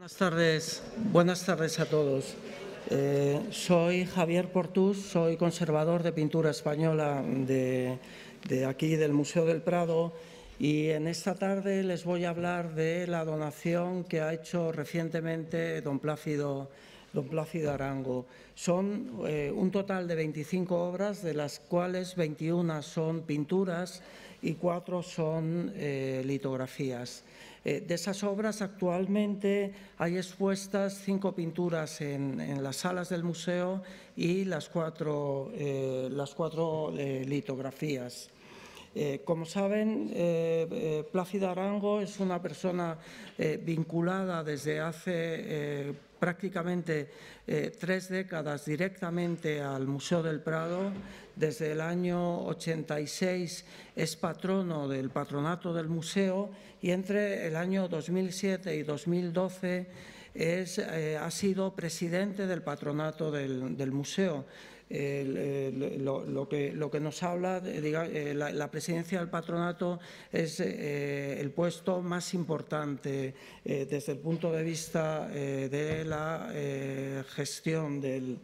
Buenas tardes, buenas tardes a todos. Eh, soy Javier Portús, soy conservador de pintura española de, aquí del Museo del Prado y en esta tarde les voy a hablar de la donación que ha hecho recientemente don Plácido Arango. Son eh, un total de 25 obras, de las cuales 21 son pinturas y 4 son eh, litografías. Eh, de esas obras actualmente hay expuestas cinco pinturas en, las salas del museo y las cuatro, eh, las cuatro eh, litografías. como saben, plácida Plácido Arango es una persona vinculada desde hace prácticamente eh, tres décadas directamente al Museo del Prado. Desde el año 86 es patrono del patronato del museo y entre el año 2007 y 2012 es, eh, ha sido presidente del patronato del museo lo, que, lo, que, nos habla, eh, eh, la, presidencia del patronato es eh, el puesto más importante desde el punto de vista de la gestión del,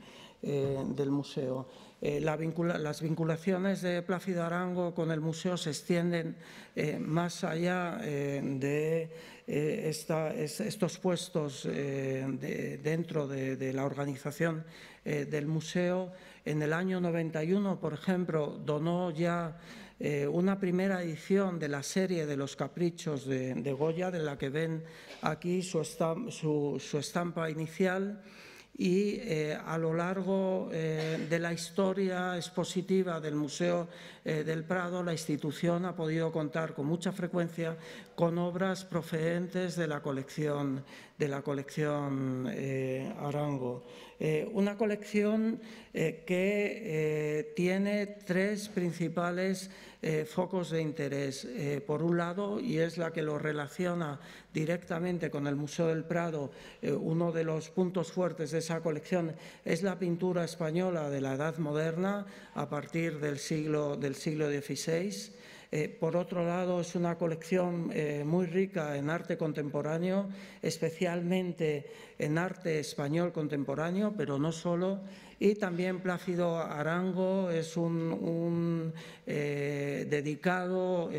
museo. las vinculaciones de Plácido Arango con el museo se extienden más allá de estos puestos dentro de, la organización del museo. En el año 91, por ejemplo, donó ya eh, una primera edición de la serie de los caprichos de, Goya, de la que ven aquí su, estampa, inicial. Y eh, a lo largo eh, de la historia expositiva del Museo del Prado, la institución ha podido contar con mucha frecuencia con obras procedentes de la colección, de la colección Arango. Eh, una colección eh, que eh, tiene tres principales focos de interés. por un lado, y es la que lo relaciona directamente con el Museo del Prado, uno de los puntos fuertes de esa colección es la pintura española de la Edad Moderna a partir del siglo, del siglo XVI. Eh, por otro lado, es una colección eh, muy rica en arte contemporáneo, especialmente en arte español contemporáneo, pero no solo. Y también Plácido Arango es un, eh, dedicado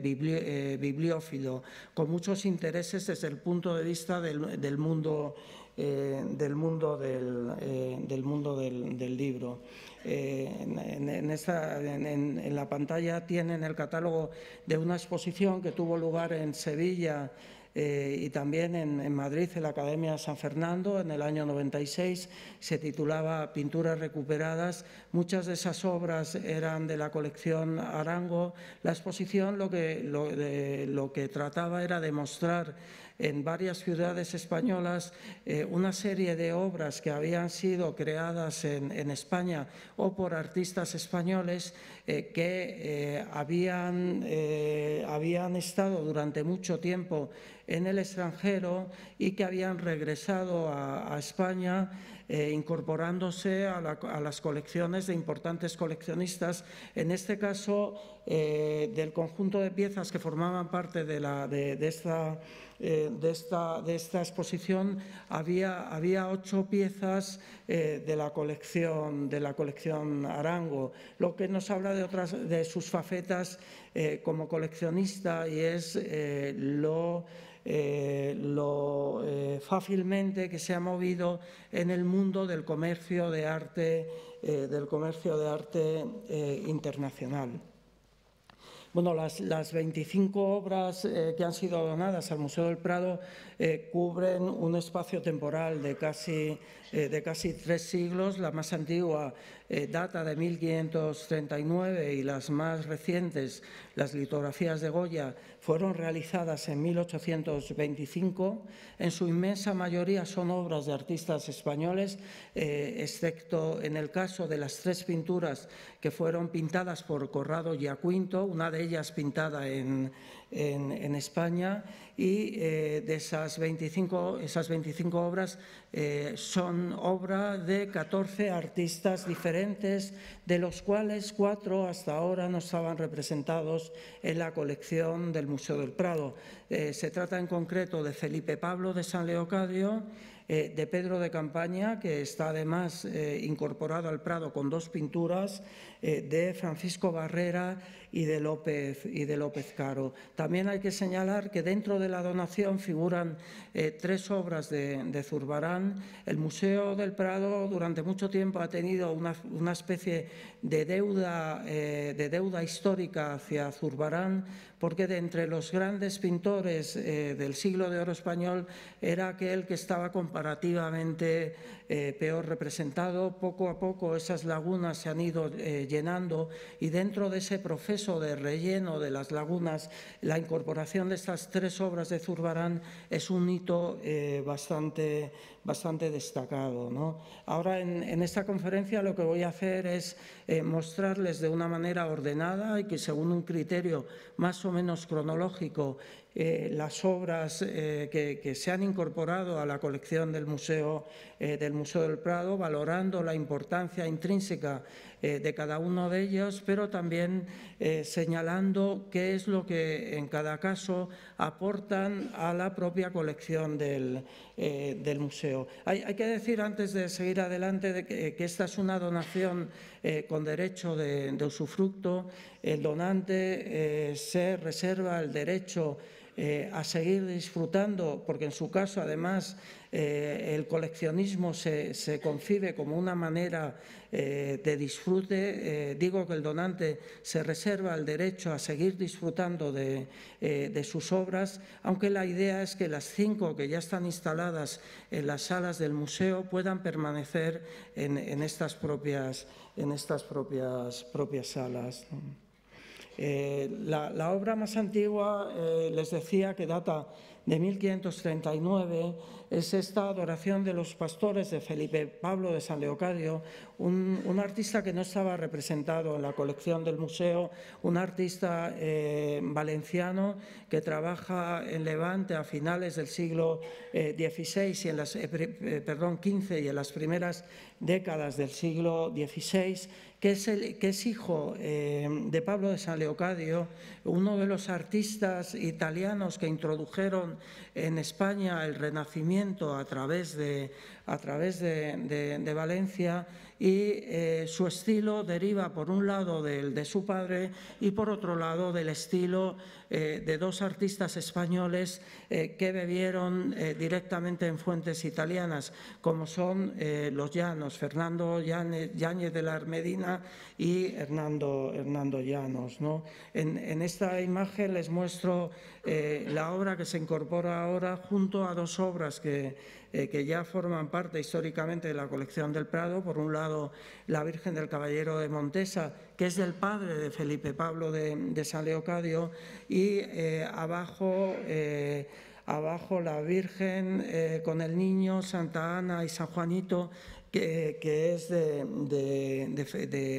bibliófilo, con muchos intereses desde el punto de vista del, del mundo eh, del mundo del, eh, del mundo del, del libro. Eh, en, en, en, la pantalla tienen el catálogo de una exposición que tuvo lugar en Sevilla y también en, Madrid, en la Academia San Fernando, en el año 96, se titulaba Pinturas recuperadas. Muchas de esas obras eran de la colección Arango. La exposición lo que, lo, lo que trataba era demostrar en varias ciudades españolas eh, una serie de obras que habían sido creadas en, España o por artistas españoles eh, que eh, habían, habían estado durante mucho tiempo en el extranjero y que habían regresado a España eh, incorporándose a, las colecciones de importantes coleccionistas, en este caso eh, del conjunto de piezas que formaban parte de, la, de, eh, esta, de esta exposición, había, había ocho piezas de, la colección, de la colección Arango, lo que nos habla de, otras, de sus facetas como coleccionista y es lo eh, lo eh, fácilmente que se ha movido en el mundo del comercio de arte, eh, del comercio de arte internacional. Bueno, las, las, 25 obras que han sido donadas al Museo del Prado cubren un espacio temporal de casi eh, de casi tres siglos. La más antigua eh, data de 1539 y las más recientes, las litografías de Goya, fueron realizadas en 1825. En su inmensa mayoría son obras de artistas españoles, eh, excepto en el caso de las tres pinturas que fueron pintadas por Corrado y una de ellas pintada en, España, y de esas 25, esas 25 obras son obra de 14 artistas diferentes, de los cuales cuatro hasta ahora no estaban representados en la colección del Museo del Prado. Eh, se trata en concreto de Felipe Pablo de San Leocadio, eh, de Pedro de Campaña, que está además eh, incorporado al Prado con dos pinturas, de Francisco Barrera y de López, y de López Caro. También hay que señalar que dentro de la donación figuran eh, tres obras de, Zurbarán. El Museo del Prado durante mucho tiempo ha tenido una, una especie de deuda, eh, de deuda histórica hacia Zurbarán, porque de entre los grandes pintores eh, del siglo de oro español era aquel que estaba comparativamente peor representado. Poco a poco esas lagunas se han ido llenando y dentro de ese proceso de relleno de las lagunas, la incorporación de estas tres obras de Zurbarán es un hito eh, bastante, bastante destacado. ¿no? Ahora, en, esta conferencia lo que voy a hacer es eh, mostrarles de una manera ordenada y que según un criterio más o menos cronológico eh, las obras que, se han incorporado a la colección del Museo, del Museo del Prado, valorando la importancia intrínseca eh, de cada uno de ellos, pero también eh, señalando qué es lo que en cada caso aportan a la propia colección del, eh, museo. Hay, que decir antes de seguir adelante que, esta es una donación con derecho de, usufructo. El donante se reserva el derecho a seguir disfrutando, porque en su caso además eh, el coleccionismo se, concibe como una manera eh, de disfrute. Eh, digo que el donante se reserva el derecho a seguir disfrutando de, sus obras, aunque la idea es que las cinco que ya están instaladas en las salas del museo puedan permanecer en, estas propias, salas. la, obra más antigua, les decía, que data de 1539 es esta adoración de los pastores de Felipe Pablo de San Leocadio, un, artista que no estaba representado en la colección del museo, un artista eh, valenciano que trabaja en Levante a finales del siglo XVI eh, eh, perdón, XV y en las primeras décadas del siglo XVI que es, hijo eh, de Pablo de San Leocadio, uno de los artistas italianos que introdujeron en España el Renacimiento a través a través de Valencia, y eh, su estilo deriva por un lado del de su padre y por otro lado del estilo eh, de dos artistas españoles eh, que bebieron directamente en fuentes italianas, como son los llanos, Fernando Yáñez de la Armedina y Hernando, Hernando Llanos. ¿no? En, en, esta imagen les muestro la obra que se incorpora ahora junto a dos obras que eh, que ya forman parte históricamente de la colección del Prado. Por un lado, la Virgen del Caballero de Montesa, que es del padre de Felipe Pablo de, San Leocadio, y eh, abajo eh, abajo la Virgen con el niño, Santa Ana y San Juanito, que, que es de,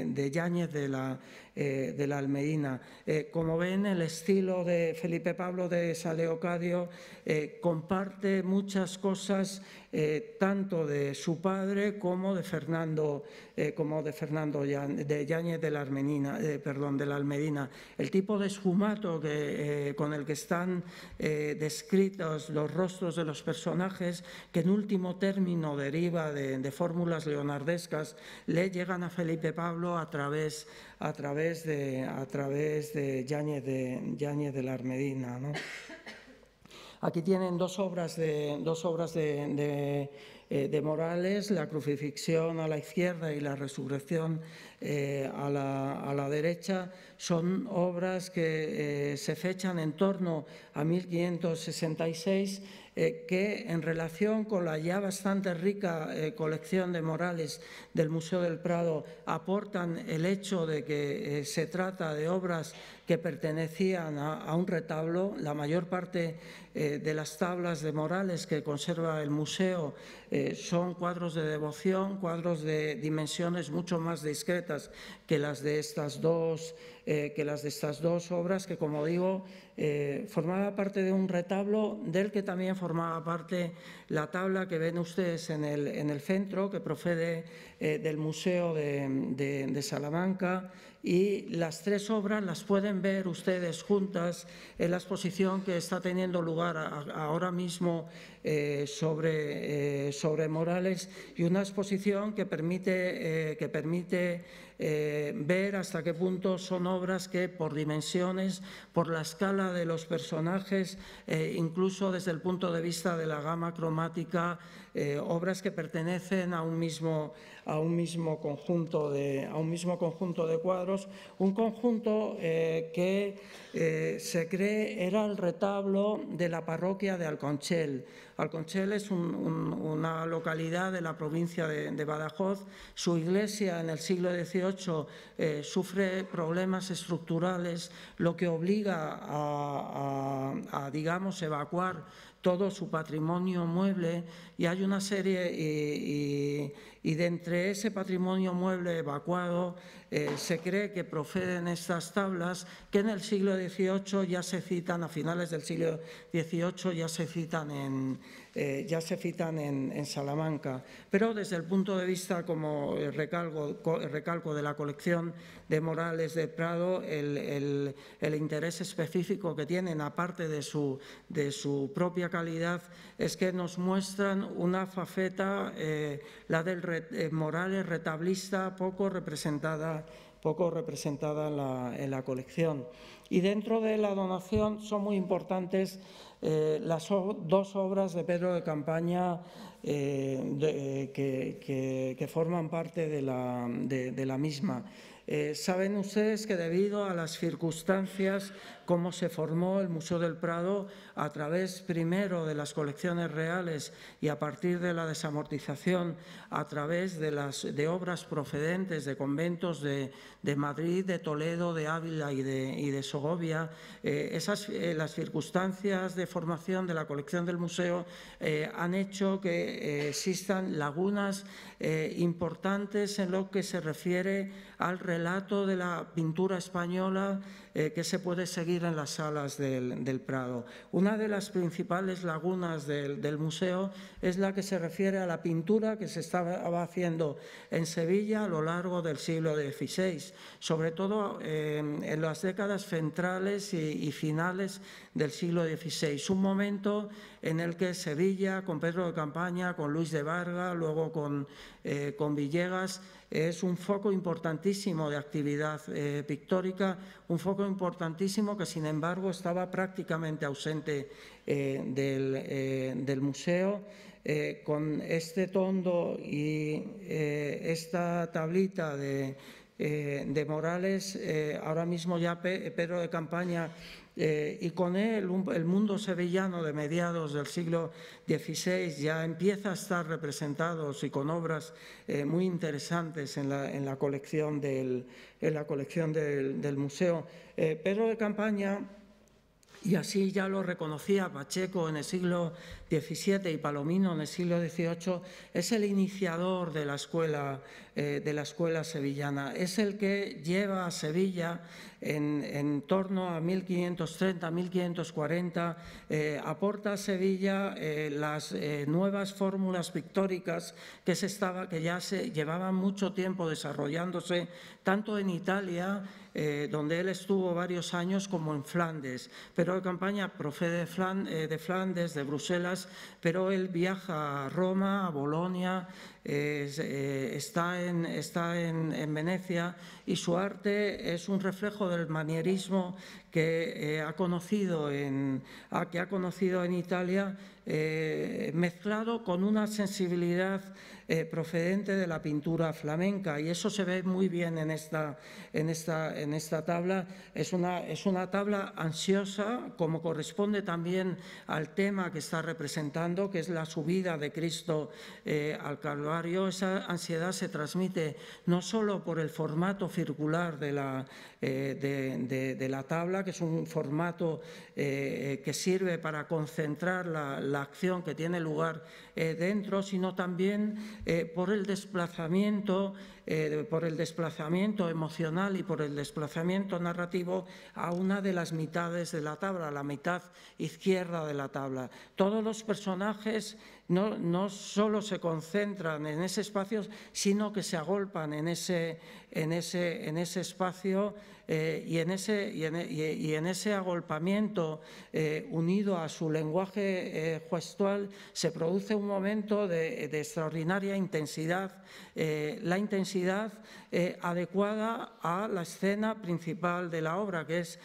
de Yáñez de la eh, de la Almedina. Eh, como ven, el estilo de Felipe Pablo de Saleocadio eh, comparte muchas cosas tanto de su padre como de Fernando, como de Fernando de Yáñez de la Armenina, perdón, de la Almedina. El tipo de esfumato con el que están descritos los rostros de los personajes, que en último término deriva de, de fórmulas leonardescas, le llegan a Felipe Pablo a través, a través de, a través de Yáñez de, de la Armedina. Aquí tienen dos obras de, dos obras eh, de, Morales, la crucifixión a la izquierda y la resurrección eh, a, la, derecha, son obras que eh, se fechan en torno a 1566 eh, que en relación con la ya bastante rica eh, colección de morales del Museo del Prado aportan el hecho de que eh, se trata de obras que pertenecían a un retablo, la mayor parte eh, de las tablas de Morales que conserva el museo eh, son cuadros de devoción, cuadros de dimensiones mucho más discretas que las de estas dos, eh, que las de estas dos obras que, como digo, formaba parte de un retablo del que también formaba parte la tabla que ven ustedes en el, centro, que procede del Museo de Salamanca y las tres obras las pueden ver ustedes juntas en la exposición que está teniendo lugar ahora mismo eh, sobre, eh, sobre Morales y una exposición que permite, eh, que permite ver hasta qué punto son obras que por dimensiones, por la escala de los personajes, incluso desde el punto de vista de la gama cromática, eh, obras que pertenecen a un mismo, a un mismo, conjunto, de, a un mismo conjunto de cuadros, un conjunto eh, que eh, se cree era el retablo de la parroquia de Alconchel. Alconchel es una localidad de la provincia de, Badajoz. Su iglesia en el siglo XVIII sufre problemas estructurales, lo que obliga a, a digamos, evacuar todo su patrimonio mueble y hay una serie eh, y, de entre ese patrimonio mueble evacuado eh, se cree que proceden estas tablas que en el siglo XVIII ya se citan, a finales del siglo XVIII ya se citan en, eh, ya se fitan en, Salamanca. Pero desde el punto de vista, como eh, eh, recalco, de la colección de Morales de Prado, el, interés específico que tienen, aparte de su, propia calidad, es que nos muestran una faceta, la del Morales retablista, poco representada poco representada la, en la, colección. Y dentro de la donación son muy importantes eh, las dos obras de Pedro de Campaña eh, eh, que, forman parte de la misma. Eh, saben ustedes que debido a las circunstancias, cómo se formó el Museo del Prado a través primero de las colecciones reales y a partir de la desamortización, a través de, las, obras procedentes de conventos de, Madrid, de Toledo, de Ávila y de, y de Segovia, eh, esas, eh, las circunstancias de formación de la colección del museo han hecho que existan lagunas importantes en lo que se refiere al relato de la pintura española eh, que se puede seguir en las salas del, Prado. Una de las principales lagunas del, museo es la que se refiere a la pintura que se estaba haciendo en Sevilla a lo largo del siglo XVI, sobre todo eh, en las décadas centrales y, finales del siglo XVI, un momento en el que Sevilla, con Pedro de Campaña, con Luis de Varga, luego con eh, Villegas, es un foco importantísimo de actividad eh, pictórica, un foco importantísimo que sin embargo estaba prácticamente ausente eh, eh, del, museo. con este tondo y esta tablita de, de Morales, ahora mismo ya Pedro de Campaña eh, y con él el mundo sevillano de mediados del siglo XVI ya empieza a estar representado y con obras eh, muy interesantes en la, colección del, la colección del, Museo. Eh, Pedro de Campaña y así ya lo reconocía Pacheco en el siglo XVII y Palomino en el siglo XVIII, es el iniciador de la escuela, eh, de la escuela sevillana, es el que lleva a Sevilla en, torno a 1530-1540, eh, aporta a Sevilla eh, las nuevas fórmulas pictóricas que, se estaba, que ya se llevaban mucho tiempo desarrollándose, tanto en Italia, eh, donde él estuvo varios años como en Flandes. Pero de campaña profe eh, de, Flandes, de Bruselas, pero él viaja a Roma, a Bolonia, eh, está, en, Venecia y su arte es un reflejo del manierismo que, ha, conocido que ha conocido en Italia eh, mezclado con una sensibilidad eh, procedente de la pintura flamenca y eso se ve muy bien en esta, en esta, en esta tabla. Es una, es una tabla ansiosa, como corresponde también al tema que está representando, que es la subida de Cristo eh, al Calvario. Esa ansiedad se transmite no solo por el formato circular de la, de, la tabla, que es un formato que sirve para concentrar la acción que tiene lugar eh, dentro, sino también eh, por el desplazamiento, eh, por el desplazamiento emocional y por el desplazamiento narrativo a una de las mitades de la tabla, a la mitad izquierda de la tabla. Todos los personajes no, no solo se concentran en ese espacio, sino que se agolpan en ese, en ese espacio eh, y, en ese, y, en, e, y, en ese agolpamiento eh, unido a su lenguaje eh, gestual se produce un momento de, de extraordinaria intensidad, eh, la intensidad adecuada a la escena principal de la obra, que es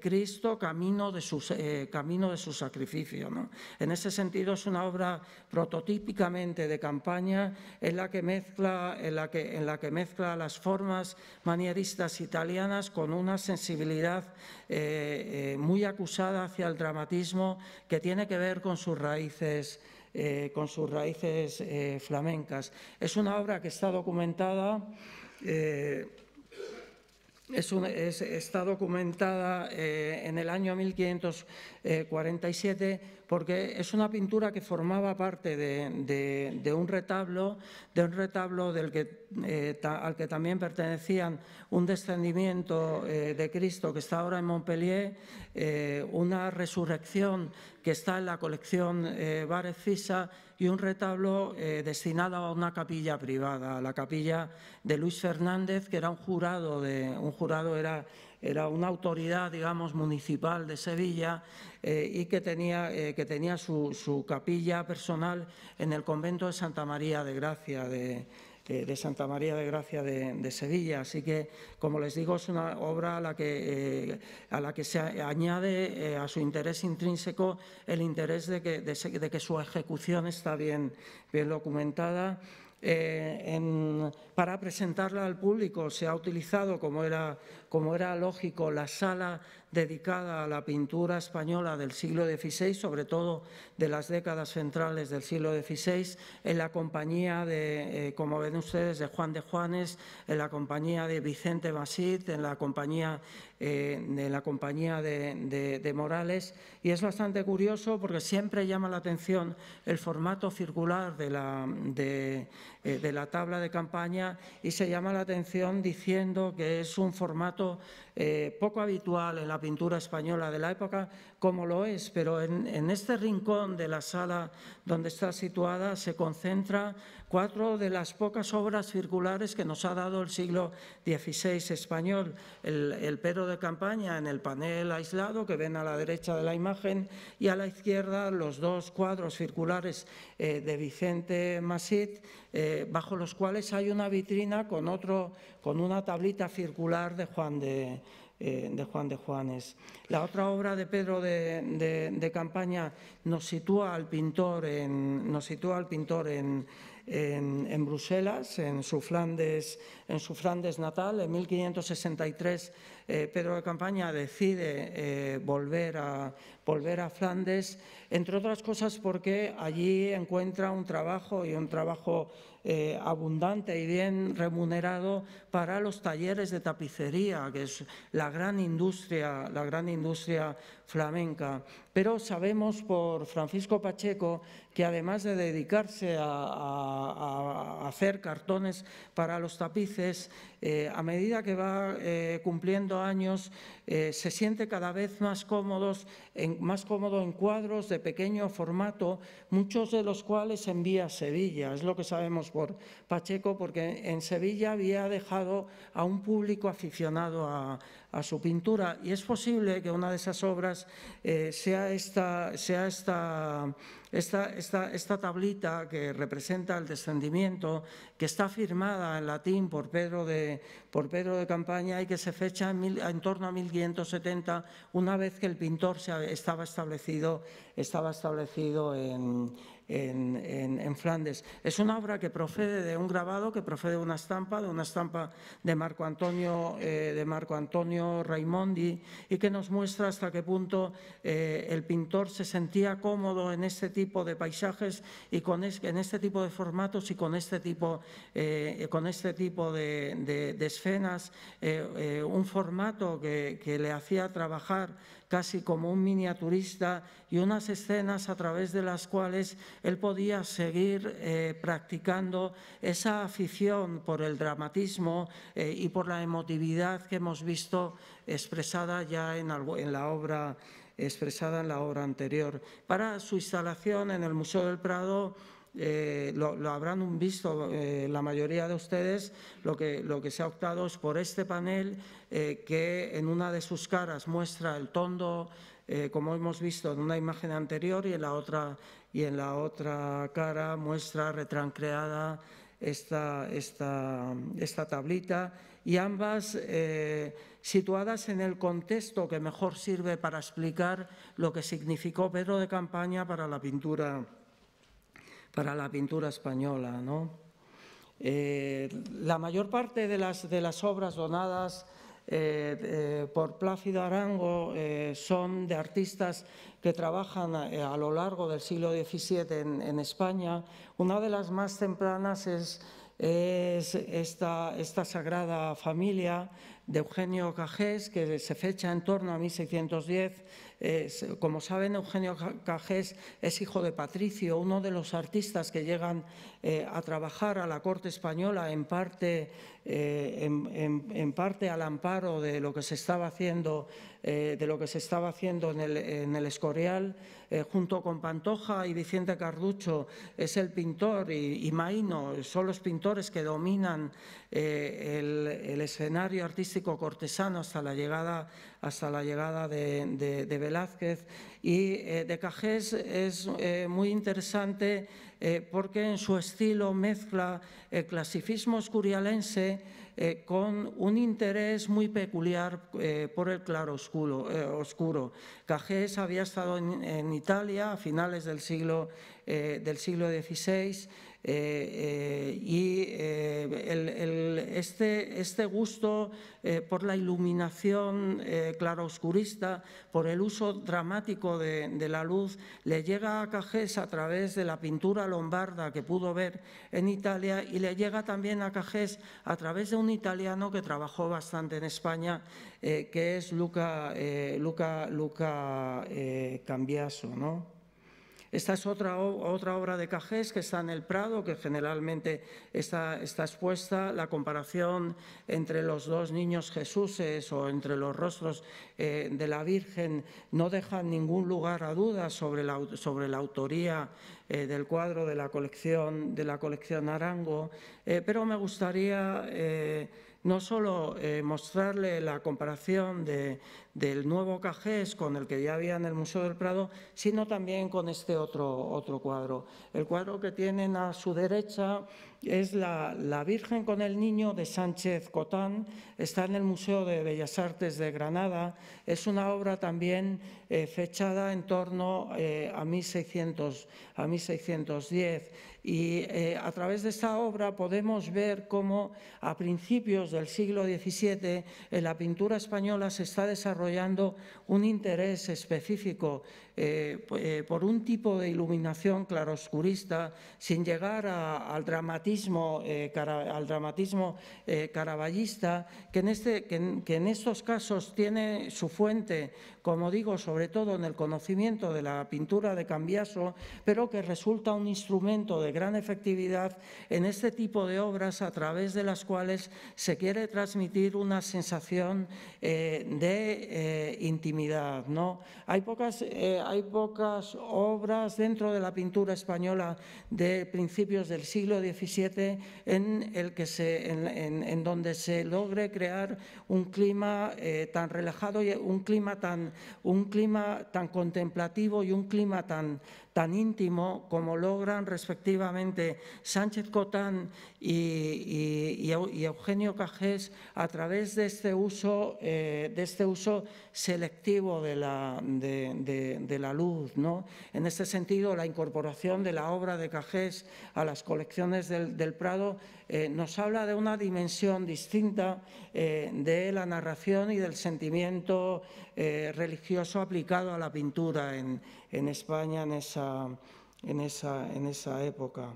Cristo camino de, sus, camino de su sacrificio. ¿no? En ese sentido es una obra prototípicamente de campaña en la que mezcla, en la que, en la que mezcla las formas manieristas italianas con una sensibilidad eh, eh, muy acusada hacia el dramatismo que tiene que ver con sus raíces, eh, con sus raíces flamencas. Es una obra que está documentada está documentada eh, en el año 1547 eh, porque es una pintura que formaba parte de, un retablo, de un retablo eh, al que también pertenecían un descendimiento de Cristo que está ahora en Montpellier, una resurrección que está en la colección Varefisa y un retablo eh, destinado a una capilla privada, la capilla de Luis Fernández, que era un jurado, de, un jurado era, era una autoridad, digamos, municipal de Sevilla eh, y eh, que tenía, su, su capilla personal en el convento de Santa María de Gracia de de Santa María de Gracia de, Sevilla. Así que, como les digo, es una obra a la que, eh, se añade eh, a su interés intrínseco el interés de que, su ejecución está bien documentada eh, para presentarla al público. Se ha utilizado, como era, lógico, la sala dedicada a la pintura española del siglo XVI, sobre todo de las décadas centrales del siglo XVI, en la compañía de, eh, como ven ustedes, de Juan de Juanes, en la compañía de Vicente Basit, en la compañía, eh, la compañía de, Morales. Y es bastante curioso porque siempre llama la atención el formato circular de la, de, eh, de la tabla de campaña y se llama la atención diciendo que es un formato eh, poco habitual en la pintura española de la época, como lo es, pero en, este rincón de la sala donde está situada se concentra cuatro de las pocas obras circulares que nos ha dado el siglo XVI español. El, el de Campaña en el panel aislado que ven a la derecha de la imagen y a la izquierda los dos cuadros circulares eh, de Vicente Masit eh, bajo los cuales hay una vitrina con, otro, con una tablita circular de Juan de, eh, Juan de Juanes. La otra obra de Pedro de, Campaña nos sitúa al pintor en, nos sitúa al pintor Bruselas, en su, Flandes, en su Flandes natal, en 1563 eh, Pedro de Campaña decide eh, volver, a, volver a Flandes, entre otras cosas porque allí encuentra un trabajo y un trabajo eh, abundante y bien remunerado para los talleres de tapicería, que es la gran industria, la gran industria flamenca pero sabemos por Francisco Pacheco que además de dedicarse a, hacer cartones para los tapices, eh, a medida que va eh, cumpliendo años eh, se siente cada vez más, cómodos en, más cómodo en cuadros de pequeño formato, muchos de los cuales envía a Sevilla, es lo que sabemos por Pacheco, porque en Sevilla había dejado a un público aficionado a, a su pintura y es posible que una de esas obras eh, sea esta, sea esta esta, esta, esta, tablita que representa el descendimiento, que está firmada en latín por Pedro de, por Pedro de Campaña y que se fecha en, torno a 1570, una vez que el pintor se, estaba establecido, estaba establecido en, en, en, en, Flandes. Es una obra que procede de un grabado, que procede de una estampa, de una estampa de Marco Antonio, eh, de Marco Antonio Raimondi y que nos muestra hasta qué punto eh, el pintor se sentía cómodo en este tipo de paisajes y con es, en este tipo de formatos y con este tipo, eh, con este tipo de, escenas, eh, eh, un formato que, le hacía trabajar casi como un miniaturista y unas escenas a través de las cuales él podía seguir practicando esa afición por el dramatismo y por la emotividad que hemos visto expresada ya en, en la obra expresada en la obra anterior. Para su instalación en el Museo del Prado eh, lo, habrán visto eh, la mayoría de ustedes, lo que, lo que se ha optado es por este panel eh, que en una de sus caras muestra el tondo, como hemos visto en una imagen anterior, y en la otra, y en la otra cara muestra retrancreada esta, esta, esta tablita. Y ambas situadas en el contexto que mejor sirve para explicar lo que significó Pedro de Campaña para la pintura, para la pintura española. Eh, la mayor parte de las, de las obras donadas eh, eh, por Plácido Arango son de artistas que trabajan a, lo largo del siglo XVII en, España. Una de las más tempranas es, esta, Sagrada Familia de Eugenio Cajés, que se fecha en torno a 1610. como saben, Eugenio Cajés es hijo de Patricio, uno de los artistas que llegan eh, a trabajar a la corte española, en parte eh, en, parte al amparo de lo que se estaba haciendo, eh, de lo que se estaba haciendo en el, Escorial, eh, junto con Pantoja y Vicente Carducho, es el pintor y, maíno son los pintores que dominan el, escenario artístico cortesano hasta la llegada, hasta la llegada de, de Velázquez. Y de Cajés es muy interesante eh, porque en su estilo mezcla el eh, clasicismo escurialense eh, con un interés muy peculiar por el claro oscuro. Cajés había estado en, Italia a finales del siglo XVI eh, y eh, este, este, gusto eh, por la iluminación claroscurista, por el uso dramático de, la luz, le llega a Cajés a través de la pintura lombarda que pudo ver en Italia y le llega también a Cajés a través de un italiano que trabajó bastante en España, que es Luca, Luca, Luca Cambiaso. ¿no? Esta es otra, otra obra de Cajés que está en el Prado, que generalmente está, está expuesta. La comparación entre los dos niños Jesuses o entre los rostros eh, de la Virgen no deja ningún lugar a dudas sobre la, sobre la autoría eh, del cuadro de la colección, de la colección Arango, eh, pero me gustaría no solo eh, mostrarle la comparación del nuevo Cajés con el que ya había en el Museo del Prado, sino también con este otro, otro cuadro. El cuadro que tienen a su derecha es la, Virgen con el Niño de Sánchez Cotán, está en el Museo de Bellas Artes de Granada, es una obra también eh, fechada en torno eh, a, 1600, a 1610. Y eh, a través de esta obra podemos ver cómo a principios del siglo XVII en la pintura española se está desarrollando un interés específico eh, eh, por un tipo de iluminación claroscurista, sin llegar al dramatismo, eh, al dramatismo eh, caraballista, este, que en, que en, estos casos tiene su fuente, como digo, sobre todo en el conocimiento de la pintura de Cambiaso, pero que resulta un instrumento de gran efectividad en este tipo de obras a través de las cuales se quiere transmitir una sensación de intimidad. ¿no? Hay pocas hay pocas obras dentro de la pintura española de principios del siglo XVII en, el que se, en, donde se logre crear un clima eh, tan relajado y un clima tan, un clima tan contemplativo y un clima tan, tan íntimo como logran respectivamente Sánchez Cotán y, Eugenio Cajés a través de este uso, eh, de este uso selectivo de la, luz. ¿no? En este sentido, la incorporación de la obra de Cajés a las colecciones del Prado eh, nos habla de una dimensión distinta eh, de la narración y del sentimiento eh, religioso aplicado a la pintura en, España en esa, época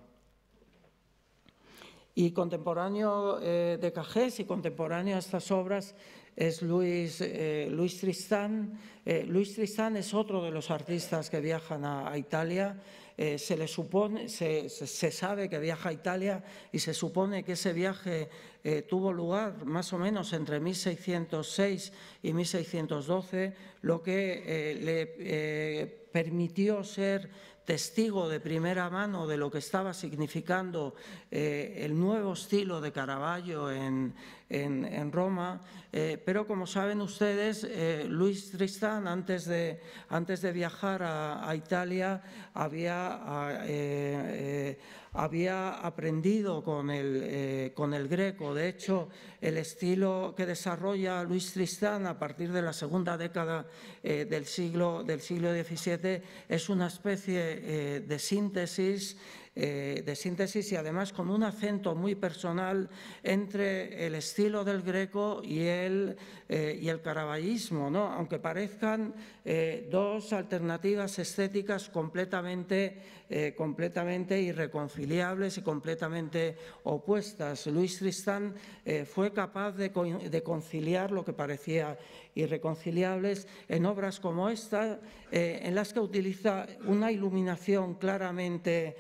y contemporáneo de Cajés y contemporáneo a estas obras es Luis, Luis Tristán. Luis Tristán es otro de los artistas que viajan a Italia eh, se le supone, se, sabe que viaja a Italia y se supone que ese viaje eh, tuvo lugar más o menos entre 1606 y 1612, lo que eh, le permitió ser testigo de primera mano de lo que estaba significando el nuevo estilo de Caravaggio en, en, Roma. Eh, pero como saben ustedes, eh, Luis Tristán, antes de, antes de viajar a, Italia, había, eh, había aprendido con el, con el greco. De hecho, el estilo que desarrolla Luis Tristán a partir de la segunda década del, siglo, del siglo XVII es una especie de síntesis eh, de síntesis y además con un acento muy personal entre el estilo del greco y el, eh, y el caraballismo, ¿no? aunque parezcan eh, dos alternativas estéticas completamente eh, completamente irreconciliables y completamente opuestas. Luis Tristán eh, fue capaz de, conciliar lo que parecía irreconciliables en obras como esta, eh, en las que utiliza una iluminación claramente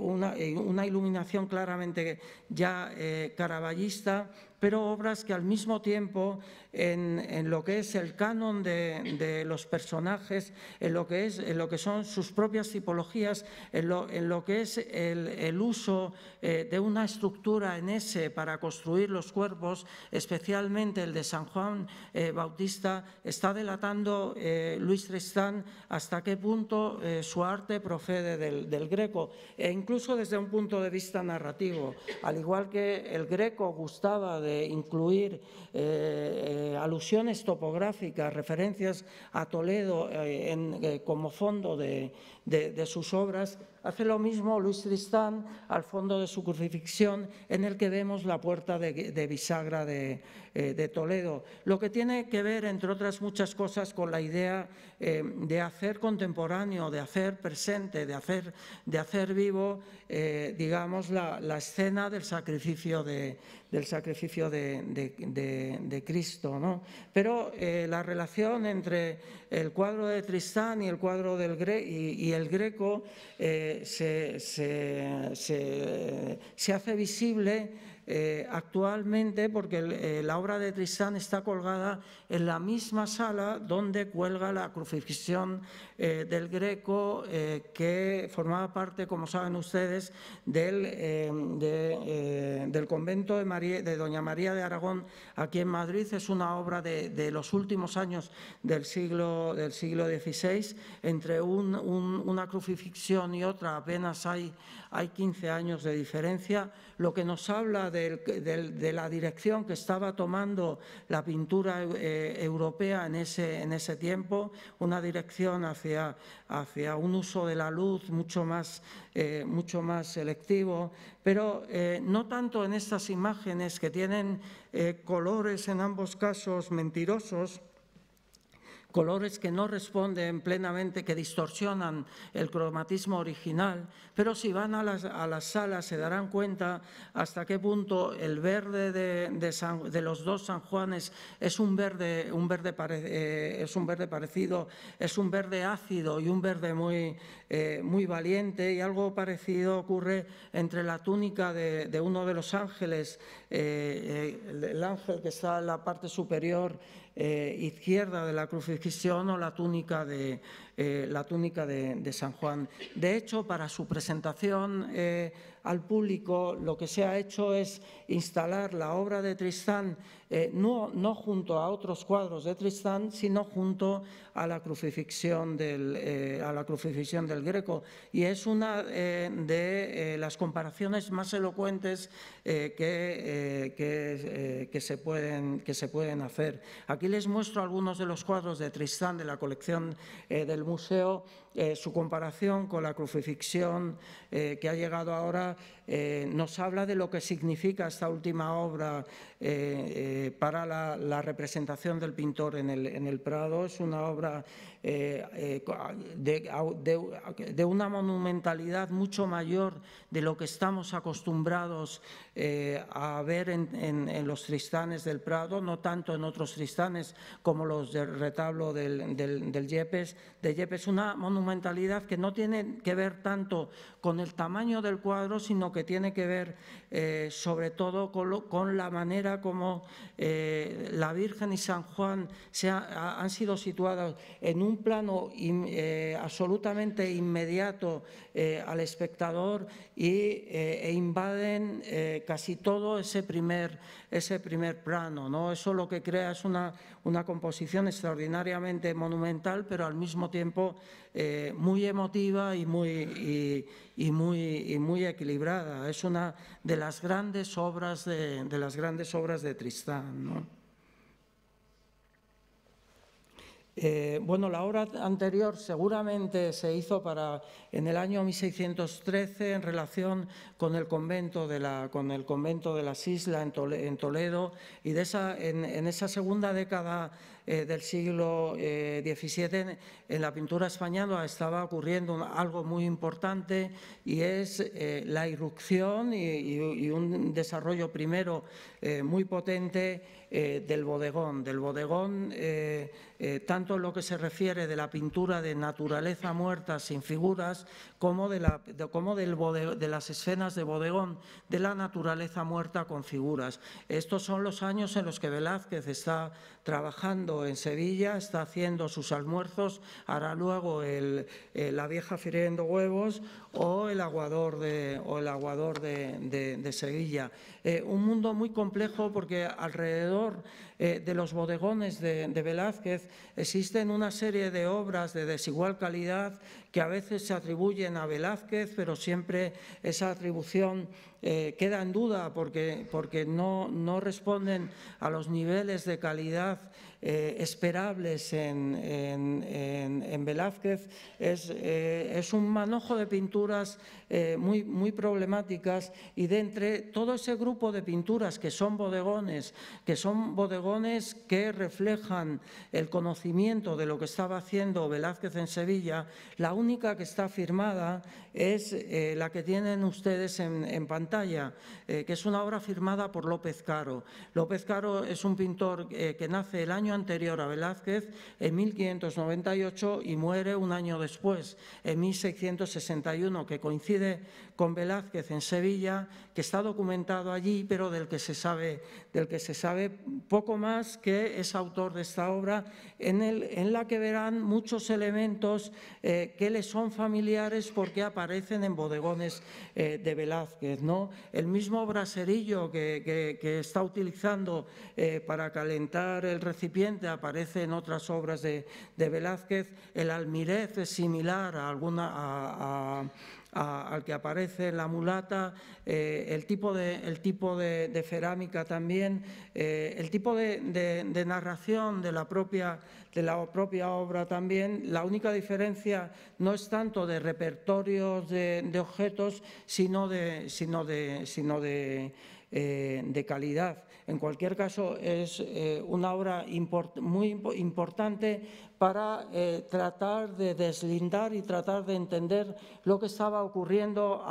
una, iluminación claramente ya caraballista pero obras que al mismo tiempo en, en lo que es el canon de, de, los personajes, en lo, que es, en lo que son sus propias tipologías, en lo, en lo que es el, el uso eh, de una estructura en ese para construir los cuerpos, especialmente el de San Juan eh, Bautista, está delatando eh, Luis Tristán hasta qué punto su arte procede del, del greco, e incluso desde un punto de vista narrativo. Al igual que el greco gustaba de incluir eh, alusiones topográficas, referencias a Toledo eh, eh, como fondo de, de, sus obras, hace lo mismo Luis Tristán al fondo de su crucifixión, en el que vemos la puerta de, bisagra eh, de, Toledo, lo que tiene que ver, entre otras muchas cosas, con la idea eh, de hacer contemporáneo, de hacer presente, de hacer, de hacer vivo, eh, digamos, la, escena del sacrificio de, del sacrificio de, Cristo. ¿no? Pero la relación entre el cuadro de Tristán y el cuadro del Gre y, y el Greco eh, se, se, se hace visible eh, actualmente porque eh, la obra de Tristán está colgada en la misma sala donde cuelga la crucifixión eh, del Greco que formaba parte, como saben ustedes, del, convento de, Doña María de Aragón aquí en Madrid. Es una obra de, los últimos años del siglo, XVI. Entre una crucifixión y otra apenas hay, hay 15 años de diferencia, lo que nos habla de de la dirección que estaba tomando la pintura eh, europea en ese, en ese tiempo, una dirección hacia, hacia un uso de la luz mucho más, eh, mucho más selectivo, pero eh, no tanto en estas imágenes que tienen colores en ambos casos mentirosos, colores que no responden plenamente, que distorsionan el cromatismo original, pero si van a las, salas se darán cuenta hasta qué punto el verde de, los dos San Juanes es un verde, un verde eh, es un verde parecido, es un verde ácido y un verde muy, eh, muy valiente y algo parecido ocurre entre la túnica de, uno de los ángeles, eh, el ángel que está en la parte superior eh, izquierda de la crucifixión o la túnica de, eh, la túnica de San Juan. De hecho, para su presentación eh, al público, lo que se ha hecho es instalar la obra de Tristán eh, no, no, junto a otros cuadros de Tristán, sino junto a la crucifixión del, eh, a la crucifixión del Greco. Y es una eh, de las comparaciones más elocuentes que, se pueden, que se pueden hacer. Aquí les muestro algunos de los cuadros de Tristán de la colección del museo eh, su comparación con la crucifixión eh, que ha llegado ahora eh, nos habla de lo que significa esta última obra eh, eh, para la, representación del pintor en el, en el Prado. Es una obra eh, de, una monumentalidad mucho mayor de lo que estamos acostumbrados a ver en, los tristanes del Prado, no tanto en otros tristanes como los del retablo del, del, Yepes, de Yepes. Una monumentalidad que no tiene que ver tanto con el tamaño del cuadro, sino que tiene que ver sobre todo con, con la manera como eh, la Virgen y San Juan se han sido situadas en un plano eh, absolutamente inmediato eh, al espectador y, e invaden casi todo ese primer ese primer plano. ¿no? Eso lo que crea es una, composición extraordinariamente monumental, pero al mismo tiempo eh, muy emotiva y muy, muy, muy equilibrada. Es una de las grandes obras de, de las grandes obras de Tristán. ¿no? Eh, bueno, la obra anterior seguramente se hizo para, en el año 1613 en relación con el convento de, la, con el convento de las Islas en, Toledo y de esa, en esa segunda década eh, del siglo XVII eh, en la pintura española estaba ocurriendo algo muy importante y es eh, la irrupción y, un desarrollo primero muy potente del bodegón, del bodegón tanto en lo que se refiere de la pintura de naturaleza muerta sin figuras como de, del de las escenas de bodegón de la naturaleza muerta con figuras. Estos son los años en los que Velázquez está trabajando en Sevilla, está haciendo sus almuerzos, hará luego eh, la vieja firiendo huevos o el aguador de, Sevilla. Eh, un mundo muy complejo porque alrededor eh, de los bodegones de Velázquez existen una serie de obras de desigual calidad que a veces se atribuyen a Velázquez, pero siempre esa atribución eh, queda en duda porque, no, no responden a los niveles de calidad eh, esperables en, Velázquez. Es, eh, es, un manojo de pinturas eh, muy, muy problemáticas y de entre todo ese grupo de pinturas que son bodegones, que son bodegones que reflejan el conocimiento de lo que estaba haciendo Velázquez en Sevilla, la única que está firmada es la que tienen ustedes en, pantalla, que es una obra firmada por López Caro. López Caro es un pintor que nace el año anterior a Velázquez, en 1598, y muere un año después, en 1661, que coincide con Velázquez en Sevilla, que está documentado allí, pero del que se sabe, poco más que es autor de esta obra, en, la que verán muchos elementos eh, que le son familiares porque aparecen en bodegones eh, de Velázquez. ¿no? El mismo braserillo que, está utilizando eh, para calentar el recipiente aparece en otras obras de, Velázquez. El almirez es similar a alguna. a al que aparece la mulata, eh, el tipo de, el tipo de, cerámica también, eh, el tipo de, de, narración de la, propia, de la propia obra también. La única diferencia no es tanto de repertorios de, objetos, sino de, sino de, sino de eh, de calidad. En cualquier caso, es eh, una obra muy importante para eh, tratar de deslindar y tratar de entender lo que estaba ocurriendo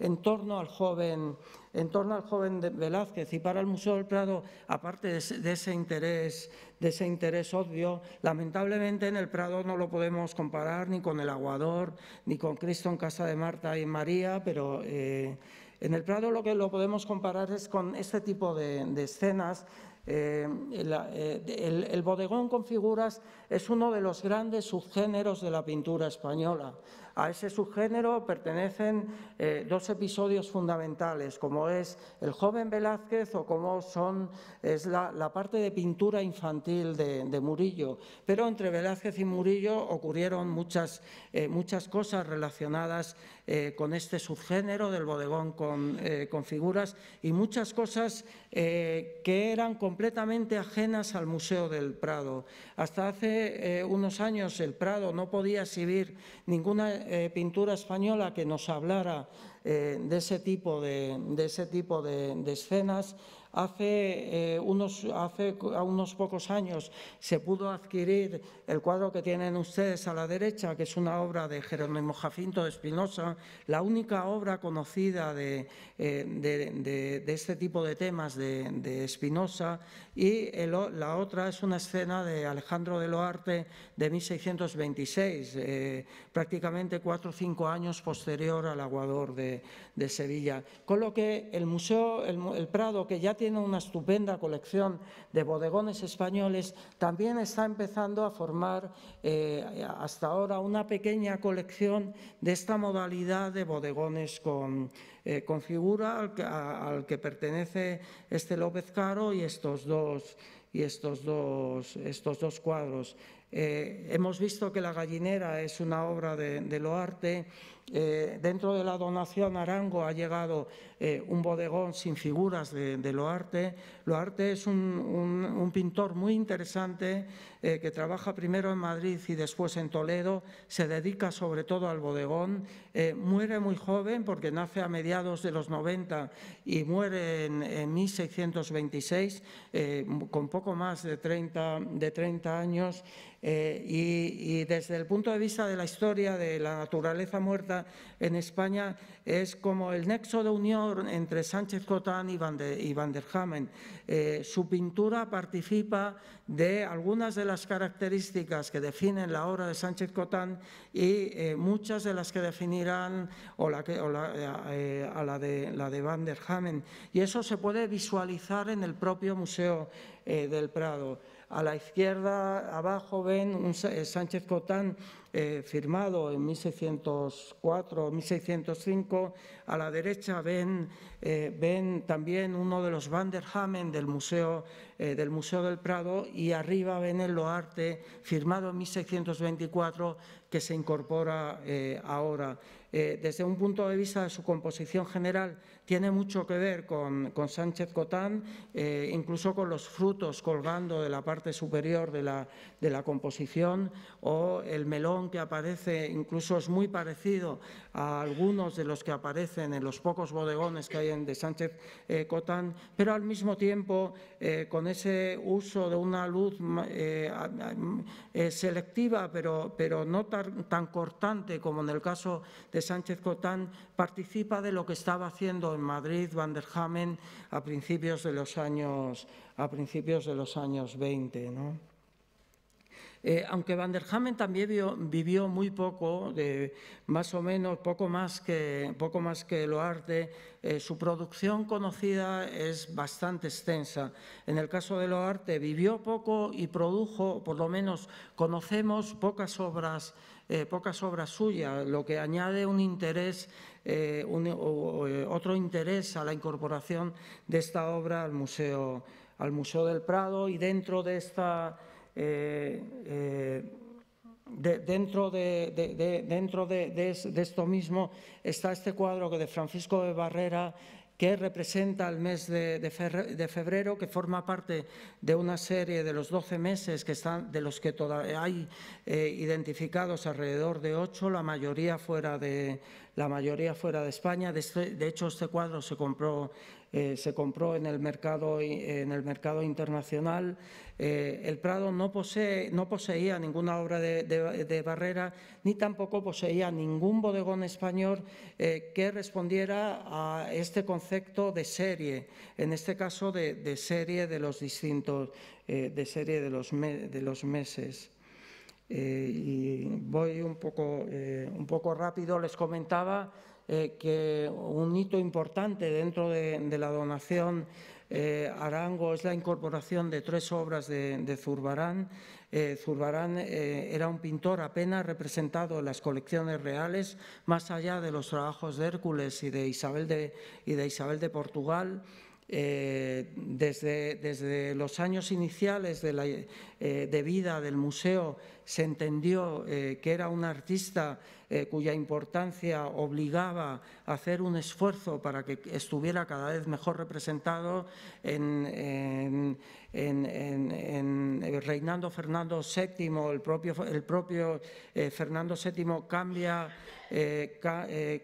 en torno al joven en torno al joven Velázquez y para el Museo del Prado, aparte de ese, interés, de ese interés obvio, lamentablemente en el Prado no lo podemos comparar ni con El Aguador, ni con Cristo en Casa de Marta y María, pero en el Prado lo que lo podemos comparar es con este tipo de, escenas. Eh, eh, el bodegón con figuras es uno de los grandes subgéneros de la pintura española. A ese subgénero pertenecen eh, dos episodios fundamentales, como es el joven Velázquez o como son, es la, parte de pintura infantil de, Murillo. Pero entre Velázquez y Murillo ocurrieron muchas, eh, muchas cosas relacionadas eh, con este subgénero del bodegón con, con figuras y muchas cosas que eran completamente ajenas al Museo del Prado. Hasta hace unos años el Prado no podía exhibir ninguna eh, pintura española que nos hablara eh, de ese tipo de, ese tipo de escenas Hace, eh, unos, hace unos pocos años se pudo adquirir el cuadro que tienen ustedes a la derecha, que es una obra de Jerónimo Jacinto de Espinosa, la única obra conocida de, eh, este tipo de temas de Espinosa, y la otra es una escena de Alejandro de Loarte de 1626, eh, prácticamente cuatro o cinco años posterior al aguador de, Sevilla. Con lo que el Museo, el Prado, que ya tiene tiene una estupenda colección de bodegones españoles, también está empezando a formar eh, hasta ahora una pequeña colección de esta modalidad de bodegones con, eh, figura al que, pertenece este López Caro y estos dos y estos dos, estos dos cuadros. Eh, hemos visto que La gallinera es una obra de, Loarte. Eh, dentro de la donación Arango ha llegado eh, un bodegón sin figuras de, Loarte. Loarte es un, pintor muy interesante que trabaja primero en Madrid y después en Toledo. Se dedica sobre todo al bodegón. muere muy joven porque nace a mediados de los 90 y muere en, 1626 con poco más de 30, de 30 años. Eh, y, desde el punto de vista de la historia de la naturaleza muerta en España es como el nexo de unión entre Sánchez Cotán y Van, der Hamen. Eh, su pintura participa de algunas de las características que definen la obra de Sánchez Cotán y eh, muchas de las que definirán la, a de, la de Van der Hamen. Y eso se puede visualizar en el propio Museo del Prado. A la izquierda, abajo, ven un eh, Sánchez Cotán eh, firmado en 1604, 1605. A la derecha ven, eh, ven también uno de los Van der Hamen del Museo, del Museo del Prado y arriba ven el Loarte firmado en 1624 que se incorpora ahora. desde un punto de vista de su composición general, tiene mucho que ver con, Sánchez Cotán, eh, incluso con los frutos colgando de la parte superior de la, de la composición o el melón que aparece, incluso es muy parecido a algunos de los que aparecen en los pocos bodegones que hay en, de Sánchez eh, Cotán, pero al mismo tiempo eh, con ese uso de una luz selectiva, pero, pero no tan, tan cortante como en el caso de Sánchez Cotán, participa de lo que estaba haciendo Madrid, Van der Hamen, a principios de los años, a principios de los años 20. Eh, aunque Van der Hamen también vivió muy poco, de, más o menos poco más que, poco más que Loarte, eh, su producción conocida es bastante extensa. En el caso de Loarte vivió poco y produjo, por lo menos conocemos, pocas obras eh, pocas obras suyas, lo que añade un interés un, otro interés a la incorporación de esta obra al Museo, al del Prado y dentro de esta... Eh, eh, dentro, dentro de, esto mismo está este cuadro que de Francisco de Barrera que representa el mes de, febrero, que forma parte de una serie de los 12 meses que están, de los que todavía hay eh, identificados alrededor de ocho, la mayoría fuera de, la mayoría fuera de España. de este, hecho, este cuadro se compró eh, se compró en el mercado, en el mercado internacional. Eh, el Prado no, poseía ninguna obra de, Barrera, ni tampoco poseía ningún bodegón español eh, que respondiera a este concepto de serie, en este caso de, serie de los distintos, de serie de los, meses. y voy un poco rápido, les comentaba eh, que un hito importante dentro de, la donación eh, Arango es la incorporación de tres obras de, Zurbarán. Eh, Zurbarán era un pintor apenas representado en las colecciones reales, más allá de los trabajos de Hércules y de Isabel y de, Isabel de Portugal. Eh, desde, los años iniciales eh, de, vida del museo se entendió eh, que era un artista cuya importancia obligaba a hacer un esfuerzo para que estuviera cada vez mejor representado en, reinando Fernando VII, el propio, el propio Fernando VII cambia,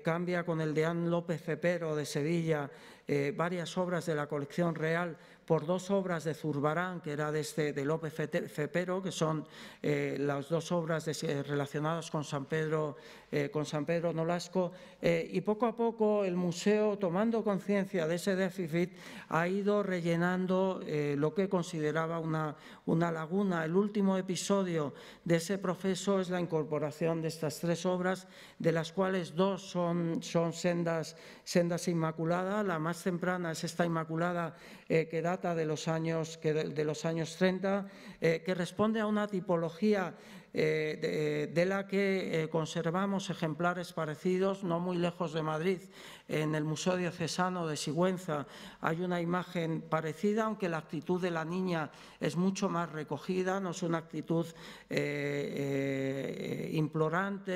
cambia con el deán López Cepero de Sevilla eh, varias obras de la colección real por dos obras de Zurbarán, que era de, este, de López Fepero que son eh, las dos obras eh, relacionadas con San Pedro eh, con San Pedro Nolasco, eh, y poco a poco el museo, tomando conciencia de ese déficit, ha ido rellenando eh, lo que consideraba una, una laguna. El último episodio de ese proceso es la incorporación de estas tres obras, de las cuales dos son, son sendas, sendas inmaculadas. La más temprana es esta inmaculada que data de los años, de, de los años 30, que responde a una tipología eh, de, la que eh, conservamos ejemplares parecidos no muy lejos de Madrid, en el Museo Diocesano de Sigüenza hay una imagen parecida, aunque la actitud de la niña es mucho más recogida, no es una actitud eh, eh, implorante,